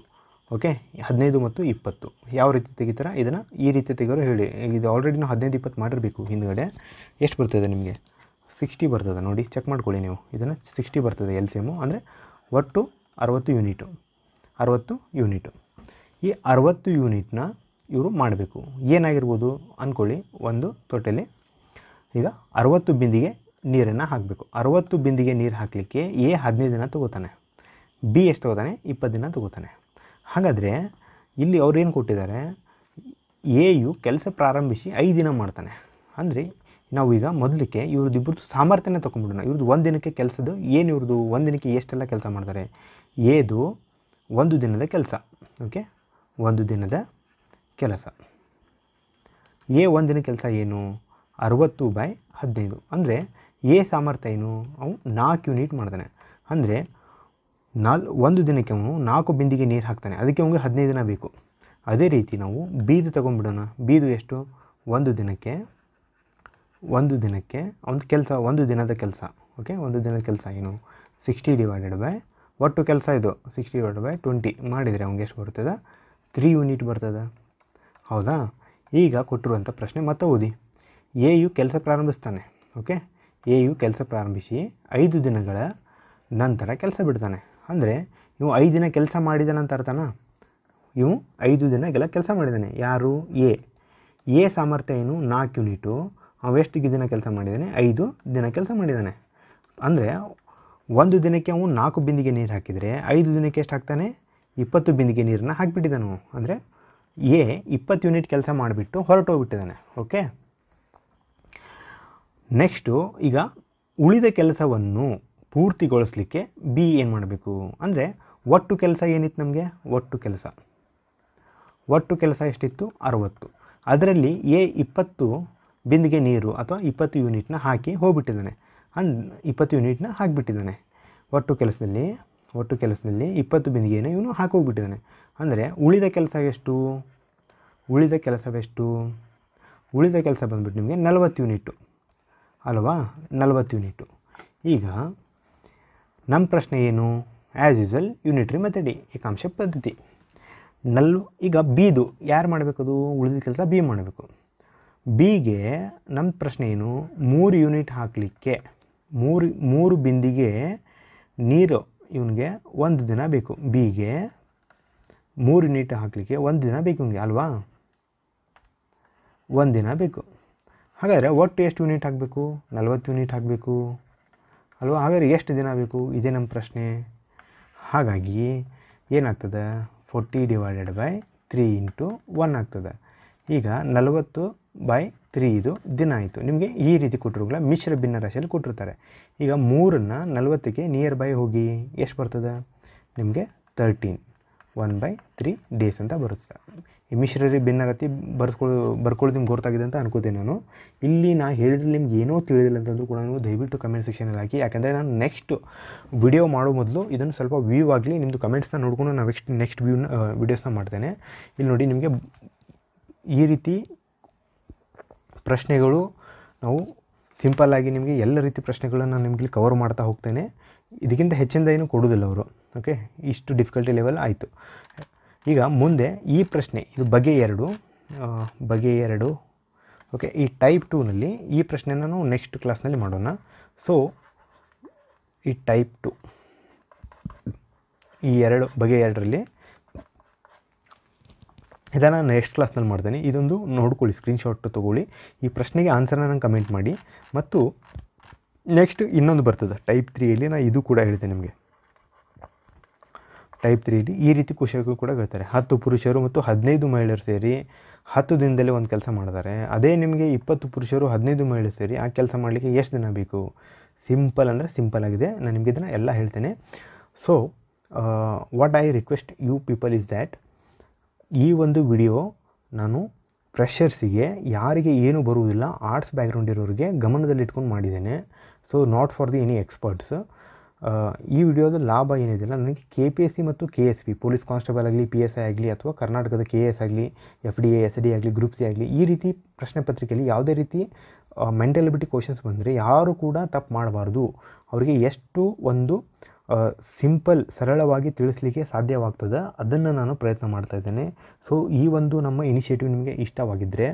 ಓಕೆ ಹದಿನೈದು ಮತ್ತು ಇಪ್ಪತ್ತು ಯಾವ ರೀತಿ ತೆಗಿತಾರ ಇದನ್ನು ಈ ರೀತಿ ತೆಗಿಯೋರು ಹೇಳಿ ಇದು ಆಲ್ರೆಡಿ ನಾವು ಹದಿನೈದು ಇಪ್ಪತ್ತು ಮಾಡಿರಬೇಕು ಹಿಂದುಗಡೆ ಎಷ್ಟು ಬರ್ತದೆ ನಿಮಗೆ ಸಿಕ್ಸ್ಟಿ ಬರ್ತದೆ ನೋಡಿ ಚೆಕ್ ಮಾಡ್ಕೊಳ್ಳಿ ನೀವು ಇದನ್ನು ಸಿಕ್ಸ್ಟಿ ಬರ್ತದೆ ಎಲ್ ಸಿ ಎಮ್ಮು ಅಂದರೆ ಒಟ್ಟು ಅರವತ್ತು ಯೂನಿಟು ಅರವತ್ತು ಯೂನಿಟು ಈ ಅರವತ್ತು ಯೂನಿಟ್ನ ಇವರು ಮಾಡಬೇಕು ಏನಾಗಿರ್ಬೋದು ಅಂದ್ಕೊಳ್ಳಿ ಒಂದು ತೊಟ್ಟೆಲಿ ಈಗ ಅರುವತ್ತು ಬಿಂದಿಗೆ ನೀರನ್ನು ಹಾಕಬೇಕು ಅರುವತ್ತು ಬಿಂದಿಗೆ ನೀರು ಹಾಕಲಿಕ್ಕೆ ಎ ಹದಿನೈದು ದಿನ ತಗೋತಾನೆ ಬಿ ಎಷ್ಟು ತಗೋತಾನೆ ಇಪ್ಪತ್ತು ದಿನ ತಗೋತಾನೆ ಹಾಗಾದರೆ ಇಲ್ಲಿ ಅವ್ರು ಏನು ಕೊಟ್ಟಿದ್ದಾರೆ ಎ ಯು ಕೆಲಸ ಪ್ರಾರಂಭಿಸಿ ಐದು ದಿನ ಮಾಡ್ತಾನೆ ಅಂದರೆ ನಾವು ಈಗ ಮೊದಲಿಕ್ಕೆ ಇವ್ರದ್ದು ಇಬ್ಬರದ್ದು ಸಾಮರ್ಥ್ಯನೇ ತೊಗೊಂಡ್ಬಿಡೋಣ ಇವ್ರದ್ದು ಒಂದು ದಿನಕ್ಕೆ ಕೆಲಸದ್ದು ಏನು ಇವ್ರದ್ದು ಒಂದು ದಿನಕ್ಕೆ ಎಷ್ಟೆಲ್ಲ ಕೆಲಸ ಮಾಡ್ತಾರೆ ಎದು ಒಂದು ದಿನದ ಕೆಲಸ ಓಕೆ ಒಂದು ದಿನದ ಕೆಲಸ ಎ ಒಂದು ದಿನ ಕೆಲಸ ಏನು ಅರುವತ್ತು ಬೈ ಹದಿನೈದು ಅಂದರೆ ಎ ಸಾಮರ್ಥ್ಯ ಏನು ಅವನು ನಾಲ್ಕು ಯೂನಿಟ್ ಮಾಡ್ತಾನೆ ಅಂದರೆ ನಾಲ್ ಒಂದು ದಿನಕ್ಕೆ ಅವನು ನಾಲ್ಕು ಬಿಂದಿಗೆ ನೀರು ಹಾಕ್ತಾನೆ ಅದಕ್ಕೆ ಅವನಿಗೆ ಹದಿನೈದು ದಿನ ಬೇಕು ಅದೇ ರೀತಿ ನಾವು ಬೀದು ತೊಗೊಂಡ್ಬಿಡೋಣ ಬೀದು ಎಷ್ಟು ಒಂದು ದಿನಕ್ಕೆ ಒಂದು ದಿನಕ್ಕೆ ಒಂದು ಕೆಲಸ ಒಂದು ದಿನದ ಕೆಲಸ ಓಕೆ ಒಂದು ದಿನದ ಕೆಲಸ ಏನು ಸಿಕ್ಸ್ಟಿ ಡಿವೈಡೆಡ್ ಬೈ ಒಟ್ಟು ಕೆಲಸ ಇದು ಸಿಕ್ಸ್ಟಿ ಡಿವೈಡೆಡ್ ಬೈ ಟ್ವೆಂಟಿ ಮಾಡಿದರೆ ಅವ್ನಿಗೆ ಎಷ್ಟು ಬರ್ತದೆ ತ್ರೀ ಯೂನಿಟ್ ಬರ್ತದೆ ಹೌದಾ ಈಗ ಕೊಟ್ಟಿರುವಂಥ ಪ್ರಶ್ನೆ ಮತ್ತೆ ಓದಿ ಎ ಯು ಕೆಲಸ ಪ್ರಾರಂಭಿಸ್ತಾನೆ ಓಕೆ ಎ ಯು ಕೆಲಸ ಪ್ರಾರಂಭಿಸಿ ಐದು ದಿನಗಳ ನಂತರ ಕೆಲಸ ಬಿಡ್ತಾನೆ ಅಂದರೆ ಇವು ಐದು ದಿನ ಕೆಲಸ ನಂತರ ತಾನ ಇವು ಐದು ದಿನಗೆಲ್ಲ ಕೆಲಸ ಮಾಡಿದ್ದಾನೆ ಯಾರು ಎ ಎ ಸಾಮರ್ಥ್ಯ ಏನು ನಾಲ್ಕು ಯೂನಿಟು ಅವು ಎಷ್ಟು ದಿನ ಕೆಲಸ ಮಾಡಿದ್ದಾನೆ ಐದು ದಿನ ಕೆಲಸ ಮಾಡಿದ್ದಾನೆ ಅಂದರೆ ಒಂದು ದಿನಕ್ಕೆ ಅವನು ನಾಲ್ಕು ಬಿಂದಿಗೆ ನೀರು ಹಾಕಿದರೆ ಐದು ದಿನಕ್ಕೆ ಎಷ್ಟು ಹಾಕ್ತಾನೆ ಇಪ್ಪತ್ತು ಬಿಂದಿಗೆ ನೀರನ್ನ ಹಾಕಿಬಿಟ್ಟಿದ್ದಾನು ಅಂದರೆ ಎ ಇಪ್ಪತ್ತು ಯೂನಿಟ್ ಕೆಲಸ ಮಾಡಿಬಿಟ್ಟು ಹೊರಟೋಗ್ಬಿಟ್ಟಿದ್ದಾನೆ ಓಕೆ ನೆಕ್ಸ್ಟು ಈಗ ಉಳಿದ ಕೆಲಸವನ್ನು ಪೂರ್ತಿಗೊಳಿಸ್ಲಿಕ್ಕೆ ಬಿ ಏನು ಮಾಡಬೇಕು ಅಂದರೆ ಒಟ್ಟು ಕೆಲಸ ಏನಿತ್ತು ನಮಗೆ ಒಟ್ಟು ಕೆಲಸ ಒಟ್ಟು ಕೆಲಸ ಎಷ್ಟಿತ್ತು ಅರುವತ್ತು ಅದರಲ್ಲಿ ಎ ಇಪ್ಪತ್ತು ಬಿಂದಿಗೆ ನೀರು ಅಥವಾ ಇಪ್ಪತ್ತು ಯೂನಿಟ್ನ ಹಾಕಿ ಹೋಗ್ಬಿಟ್ಟಿದ್ದಾನೆ ಅನ್ ಇಪ್ಪತ್ತು ಯೂನಿಟ್ನ ಹಾಕಿಬಿಟ್ಟಿದ್ದಾನೆ ಒಟ್ಟು ಕೆಲಸದಲ್ಲಿ ಒಟ್ಟು ಕೆಲಸದಲ್ಲಿ ಇಪ್ಪತ್ತು ಬಿಂದಿಗೆನ ಇವನು ಹಾಕಿ ಹಾಕೋಗ್ಬಿಟ್ಟಿದ್ದಾನೆ ಅಂದರೆ ಉಳಿದ ಕೆಲಸ ಎಷ್ಟು ಉಳಿದ ಕೆಲಸವೆಷ್ಟು ಉಳಿದ ಕೆಲಸ ಬಂದ್ಬಿಟ್ಟು ನಿಮಗೆ ನಲವತ್ತು ಯೂನಿಟ್ಟು ಅಲ್ವಾ ನಲವತ್ತು ಯೂನಿಟು ಈಗ ನಮ್ಮ ಪ್ರಶ್ನೆ ಏನು ಆ್ಯಸ್ ಯೂಸಲ್ ಯೂನಿಟ್ರಿ ಮೆಥಡಿ ಏಕಾಂಶ ಪದ್ಧತಿ ನಲ್ ಈಗ ಬಿದು ಯಾರು ಅದು ಉಳಿದ ಕೆಲಸ ಬಿ ಮಾಡಬೇಕು ಬಿಗೆ ನಮ್ಮ ಪ್ರಶ್ನೆ ಏನು ಮೂರು ಯೂನಿಟ್ ಹಾಕಲಿಕ್ಕೆ ಮೂರು ಮೂರು ಬಿಂದಿಗೆ ನೀರು ಇವನಿಗೆ ಒಂದು ದಿನ ಬೇಕು ಬಿಗೆ ಮೂರು ಯೂನಿಟ್ ಹಾಕಲಿಕ್ಕೆ ಒಂದು ದಿನ ಬೇಕು ಇವನಿಗೆ ಅಲ್ವಾ ಒಂದು ದಿನ ಬೇಕು ಹಾಗಾದರೆ ಒಟ್ಟು ಎಷ್ಟು ಯೂನಿಟ್ ಹಾಕಬೇಕು ನಲ್ವತ್ತು ಯೂನಿಟ್ ಹಾಕಬೇಕು ಅಲ್ವಾ ಹಾಗಾದರೆ ಎಷ್ಟು ದಿನ ಬೇಕು ಇದೇ ನಮ್ಮ ಪ್ರಶ್ನೆ ಹಾಗಾಗಿ ಏನಾಗ್ತದೆ forty divided by three into one ಆಗ್ತದೆ ಈಗ ನಲವತ್ತು ಬೈ ತ್ರೀ ಇದು ದಿನ ಆಯಿತು ನಿಮಗೆ ಈ ರೀತಿ ಕೊಟ್ಟಿರುಗಳ ಮಿಶ್ರ ಭಿನ್ನ ರಾಶಿಯಲ್ಲಿ ಕೊಟ್ಟಿರ್ತಾರೆ ಈಗ ಮೂರನ್ನು ನಲವತ್ತಕ್ಕೆ ನಿಯರ್ ಬೈ ಹೋಗಿ ಎಷ್ಟು ಬರ್ತದೆ ನಿಮಗೆ thirteen one by three days ಅಂತ ಬರುತ್ತದೆ ಈ ಮಿಶ್ರರಿ ಭಿನ್ನಾಗತಿ ಬರ್ಸ್ಕೊಳ್ ಬರ್ಕೊಳ್ಳೋದು ನಿಮ್ಗೆ ಗೊತ್ತಾಗಿದೆ ಅಂತ ಅನ್ಕೋತೀನಿ ನಾನು ಇಲ್ಲಿ ನಾ ಹೇಳಿದ್ರೆ ನಿಮ್ಗೆ ಏನೋ ತಿಳಿದಿಲ್ಲ ಅಂತಂದ್ರೂ ಕೂಡ ನೀವು ದಯವಿಟ್ಟು ಕಮೆಂಟ್ ಸೆಕ್ಷನಲ್ಲಿ ಹಾಕಿ ಯಾಕೆಂದರೆ ನಾನು ನೆಕ್ಸ್ಟ್ ವಿಡಿಯೋ ಮಾಡೋ ಮೊದಲು ಇದನ್ನು ಸ್ವಲ್ಪ ವ್ಯೂ ಆಗಲಿ ನಿಮ್ಮದು ಕಮೆಂಟ್ಸ್ನ ನೋಡ್ಕೊಂಡು ನಾನು ನೆಕ್ಸ್ಟ್ ನೆಕ್ಸ್ಟ್ ವ್ಯೂನ ವೀಡಿಯೋಸ್ನ ಮಾಡ್ತೇನೆ ಇಲ್ಲಿ ನೋಡಿ ನಿಮಗೆ ಈ ರೀತಿ ಪ್ರಶ್ನೆಗಳು ನಾವು ಸಿಂಪಲ್ಲಾಗಿ ನಿಮಗೆ ಎಲ್ಲ ರೀತಿ ಪ್ರಶ್ನೆಗಳನ್ನು ನಾನು ನಿಮಗೆ ಕವರ್ ಮಾಡ್ತಾ ಹೋಗ್ತೇನೆ ಇದಕ್ಕಿಂತ ಹೆಚ್ಚಿಂದ ಏನು ಕೊಡೋದಿಲ್ಲ ಅವರು ಓಕೆ ಇಷ್ಟು ಡಿಫಿಕಲ್ಟಿ ಲೆವೆಲ್ ಆಯಿತು ಈಗ ಮುಂದೆ ಈ ಪ್ರಶ್ನೆ ಇದು ಬಗೆ ಎರಡು ಬಗೆ ಎರಡು ಓಕೆ ಈ ಟೈಪ್ ಟೂನಲ್ಲಿ ಈ ಪ್ರಶ್ನೆನ ನಾವು ನೆಕ್ಸ್ಟ್ ಕ್ಲಾಸ್ನಲ್ಲಿ ಮಾಡೋಣ ಸೊ ಈ ಟೈಪ್ ಟು ಈ ಎರಡು ಬಗೆ ಎರಡರಲ್ಲಿ ಇದನ್ನು ನೆಕ್ಸ್ಟ್ ಕ್ಲಾಸ್ನಲ್ಲಿ ಮಾಡ್ತೇನೆ ಇದೊಂದು ನೋಡ್ಕೊಳ್ಳಿ ಸ್ಕ್ರೀನ್ಶಾಟ್ ತೊಗೊಳ್ಳಿ ಈ ಪ್ರಶ್ನೆಗೆ ಆನ್ಸರ್ನ ನಂಗೆ ಕಮೆಂಟ್ ಮಾಡಿ ಮತ್ತು ನೆಕ್ಸ್ಟ್ ಇನ್ನೊಂದು ಬರ್ತದೆ ಟೈಪ್ ತ್ರೀಯಲ್ಲಿ ನಾನು ಇದು ಕೂಡ ಹೇಳ್ತೇನೆ ನಿಮಗೆ ಟೈಪ್ ತ್ರೀಲಿ ಈ ರೀತಿ ಕುಶಲಗಳು ಕೂಡ ಹೇಳ್ತಾರೆ ಹತ್ತು ಪುರುಷರು ಮತ್ತು ಹದಿನೈದು ಮಹಿಳೆಯರು ಸೇರಿ ಹತ್ತು ದಿನದಲ್ಲೇ ಒಂದು ಕೆಲಸ ಮಾಡಿದ್ದಾರೆ ಅದೇ ನಿಮಗೆ ಇಪ್ಪತ್ತು ಪುರುಷರು ಹದಿನೈದು ಮಹಿಳೆಯರು ಸೇರಿ ಆ ಕೆಲಸ ಮಾಡಲಿಕ್ಕೆ ಎಷ್ಟು ದಿನ ಬೇಕು ಸಿಂಪಲ್ ಅಂದರೆ ಸಿಂಪಲ್ ಆಗಿದೆ ನಾನು ನಿಮಗೆ ಇದನ್ನು ಎಲ್ಲ ಹೇಳ್ತೇನೆ so what I request you people is that ಈ ಒಂದು ವಿಡಿಯೋ ನಾನು ಫ್ರೆಷರ್ಸಿಗೆ ಯಾರಿಗೆ ಏನೂ ಬರುವುದಿಲ್ಲ ಆರ್ಟ್ಸ್ ಬ್ಯಾಕ್ಗ್ರೌಂಡ್ ಇರೋರಿಗೆ ಗಮನದಲ್ಲಿಟ್ಕೊಂಡು ಮಾಡಿದ್ದೇನೆ so not for the any experts ಈ ವಿಡಿಯೋದ ಲಾಭ ಏನಿದೆಯಲ್ಲ ನನಗೆ ಕೆ ಪಿ ಎಸ್ ಸಿ ಮತ್ತು K S P police constable ಆಗಲಿ ಪಿ ಎಸ್ ಐ ಆಗಲಿ ಅಥವಾ ಕರ್ನಾಟಕದ ಕೆ ಎಸ್ ಆಗಲಿ F D A S D ಆಗಲಿ ಗ್ರೂಪ್ ಸಿ ಆಗಲಿ ಈ ರೀತಿ ಪ್ರಶ್ನೆ ಪತ್ರಿಕೆಯಲ್ಲಿ ಯಾವುದೇ ರೀತಿ ಮೆಂಟಲಿಬಿಟಿ ಕ್ವಶನ್ಸ್ ಬಂದರೆ ಯಾರು ಕೂಡ ತಪ್ಪು ಮಾಡಬಾರ್ದು ಅವರಿಗೆ ಎಷ್ಟು ಒಂದು ಸಿಂಪಲ್ ಸರಳವಾಗಿ ತಿಳಿಸ್ಲಿಕ್ಕೆ ಸಾಧ್ಯವಾಗ್ತದೆ ಅದನ್ನು ನಾನು ಪ್ರಯತ್ನ ಮಾಡ್ತಾ ಇದ್ದೇನೆ ಸೊ ಈ ಒಂದು ನಮ್ಮ ಇನಿಷಿಯೇಟಿವ್ ನಿಮಗೆ ಇಷ್ಟವಾಗಿದ್ದರೆ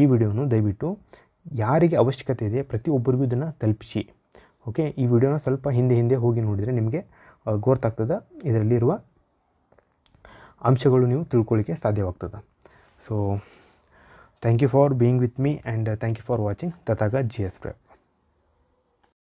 ಈ ವಿಡಿಯೋನು ದಯವಿಟ್ಟು ಯಾರಿಗೆ ಅವಶ್ಯಕತೆ ಇದೆ ಪ್ರತಿಯೊಬ್ಬರಿಗೂ ಇದನ್ನು ತಲುಪಿಸಿ ಓಕೆ ಈ ವಿಡಿಯೋನ ಸ್ವಲ್ಪ ಹಿಂದೆ ಹಿಂದೆ ಹೋಗಿ ನೋಡಿದರೆ ನಿಮಗೆ ಗೊತ್ತಾಗ್ತದೆ ಇದರಲ್ಲಿರುವ ಅಂಶಗಳು ನೀವು ತಿಳ್ಕೊಳ್ಳಿಕ್ಕೆ ಸಾಧ್ಯವಾಗ್ತದೆ so thank you for being with me and thank you for watching Tathaga G S ಪ್ರೇಪ್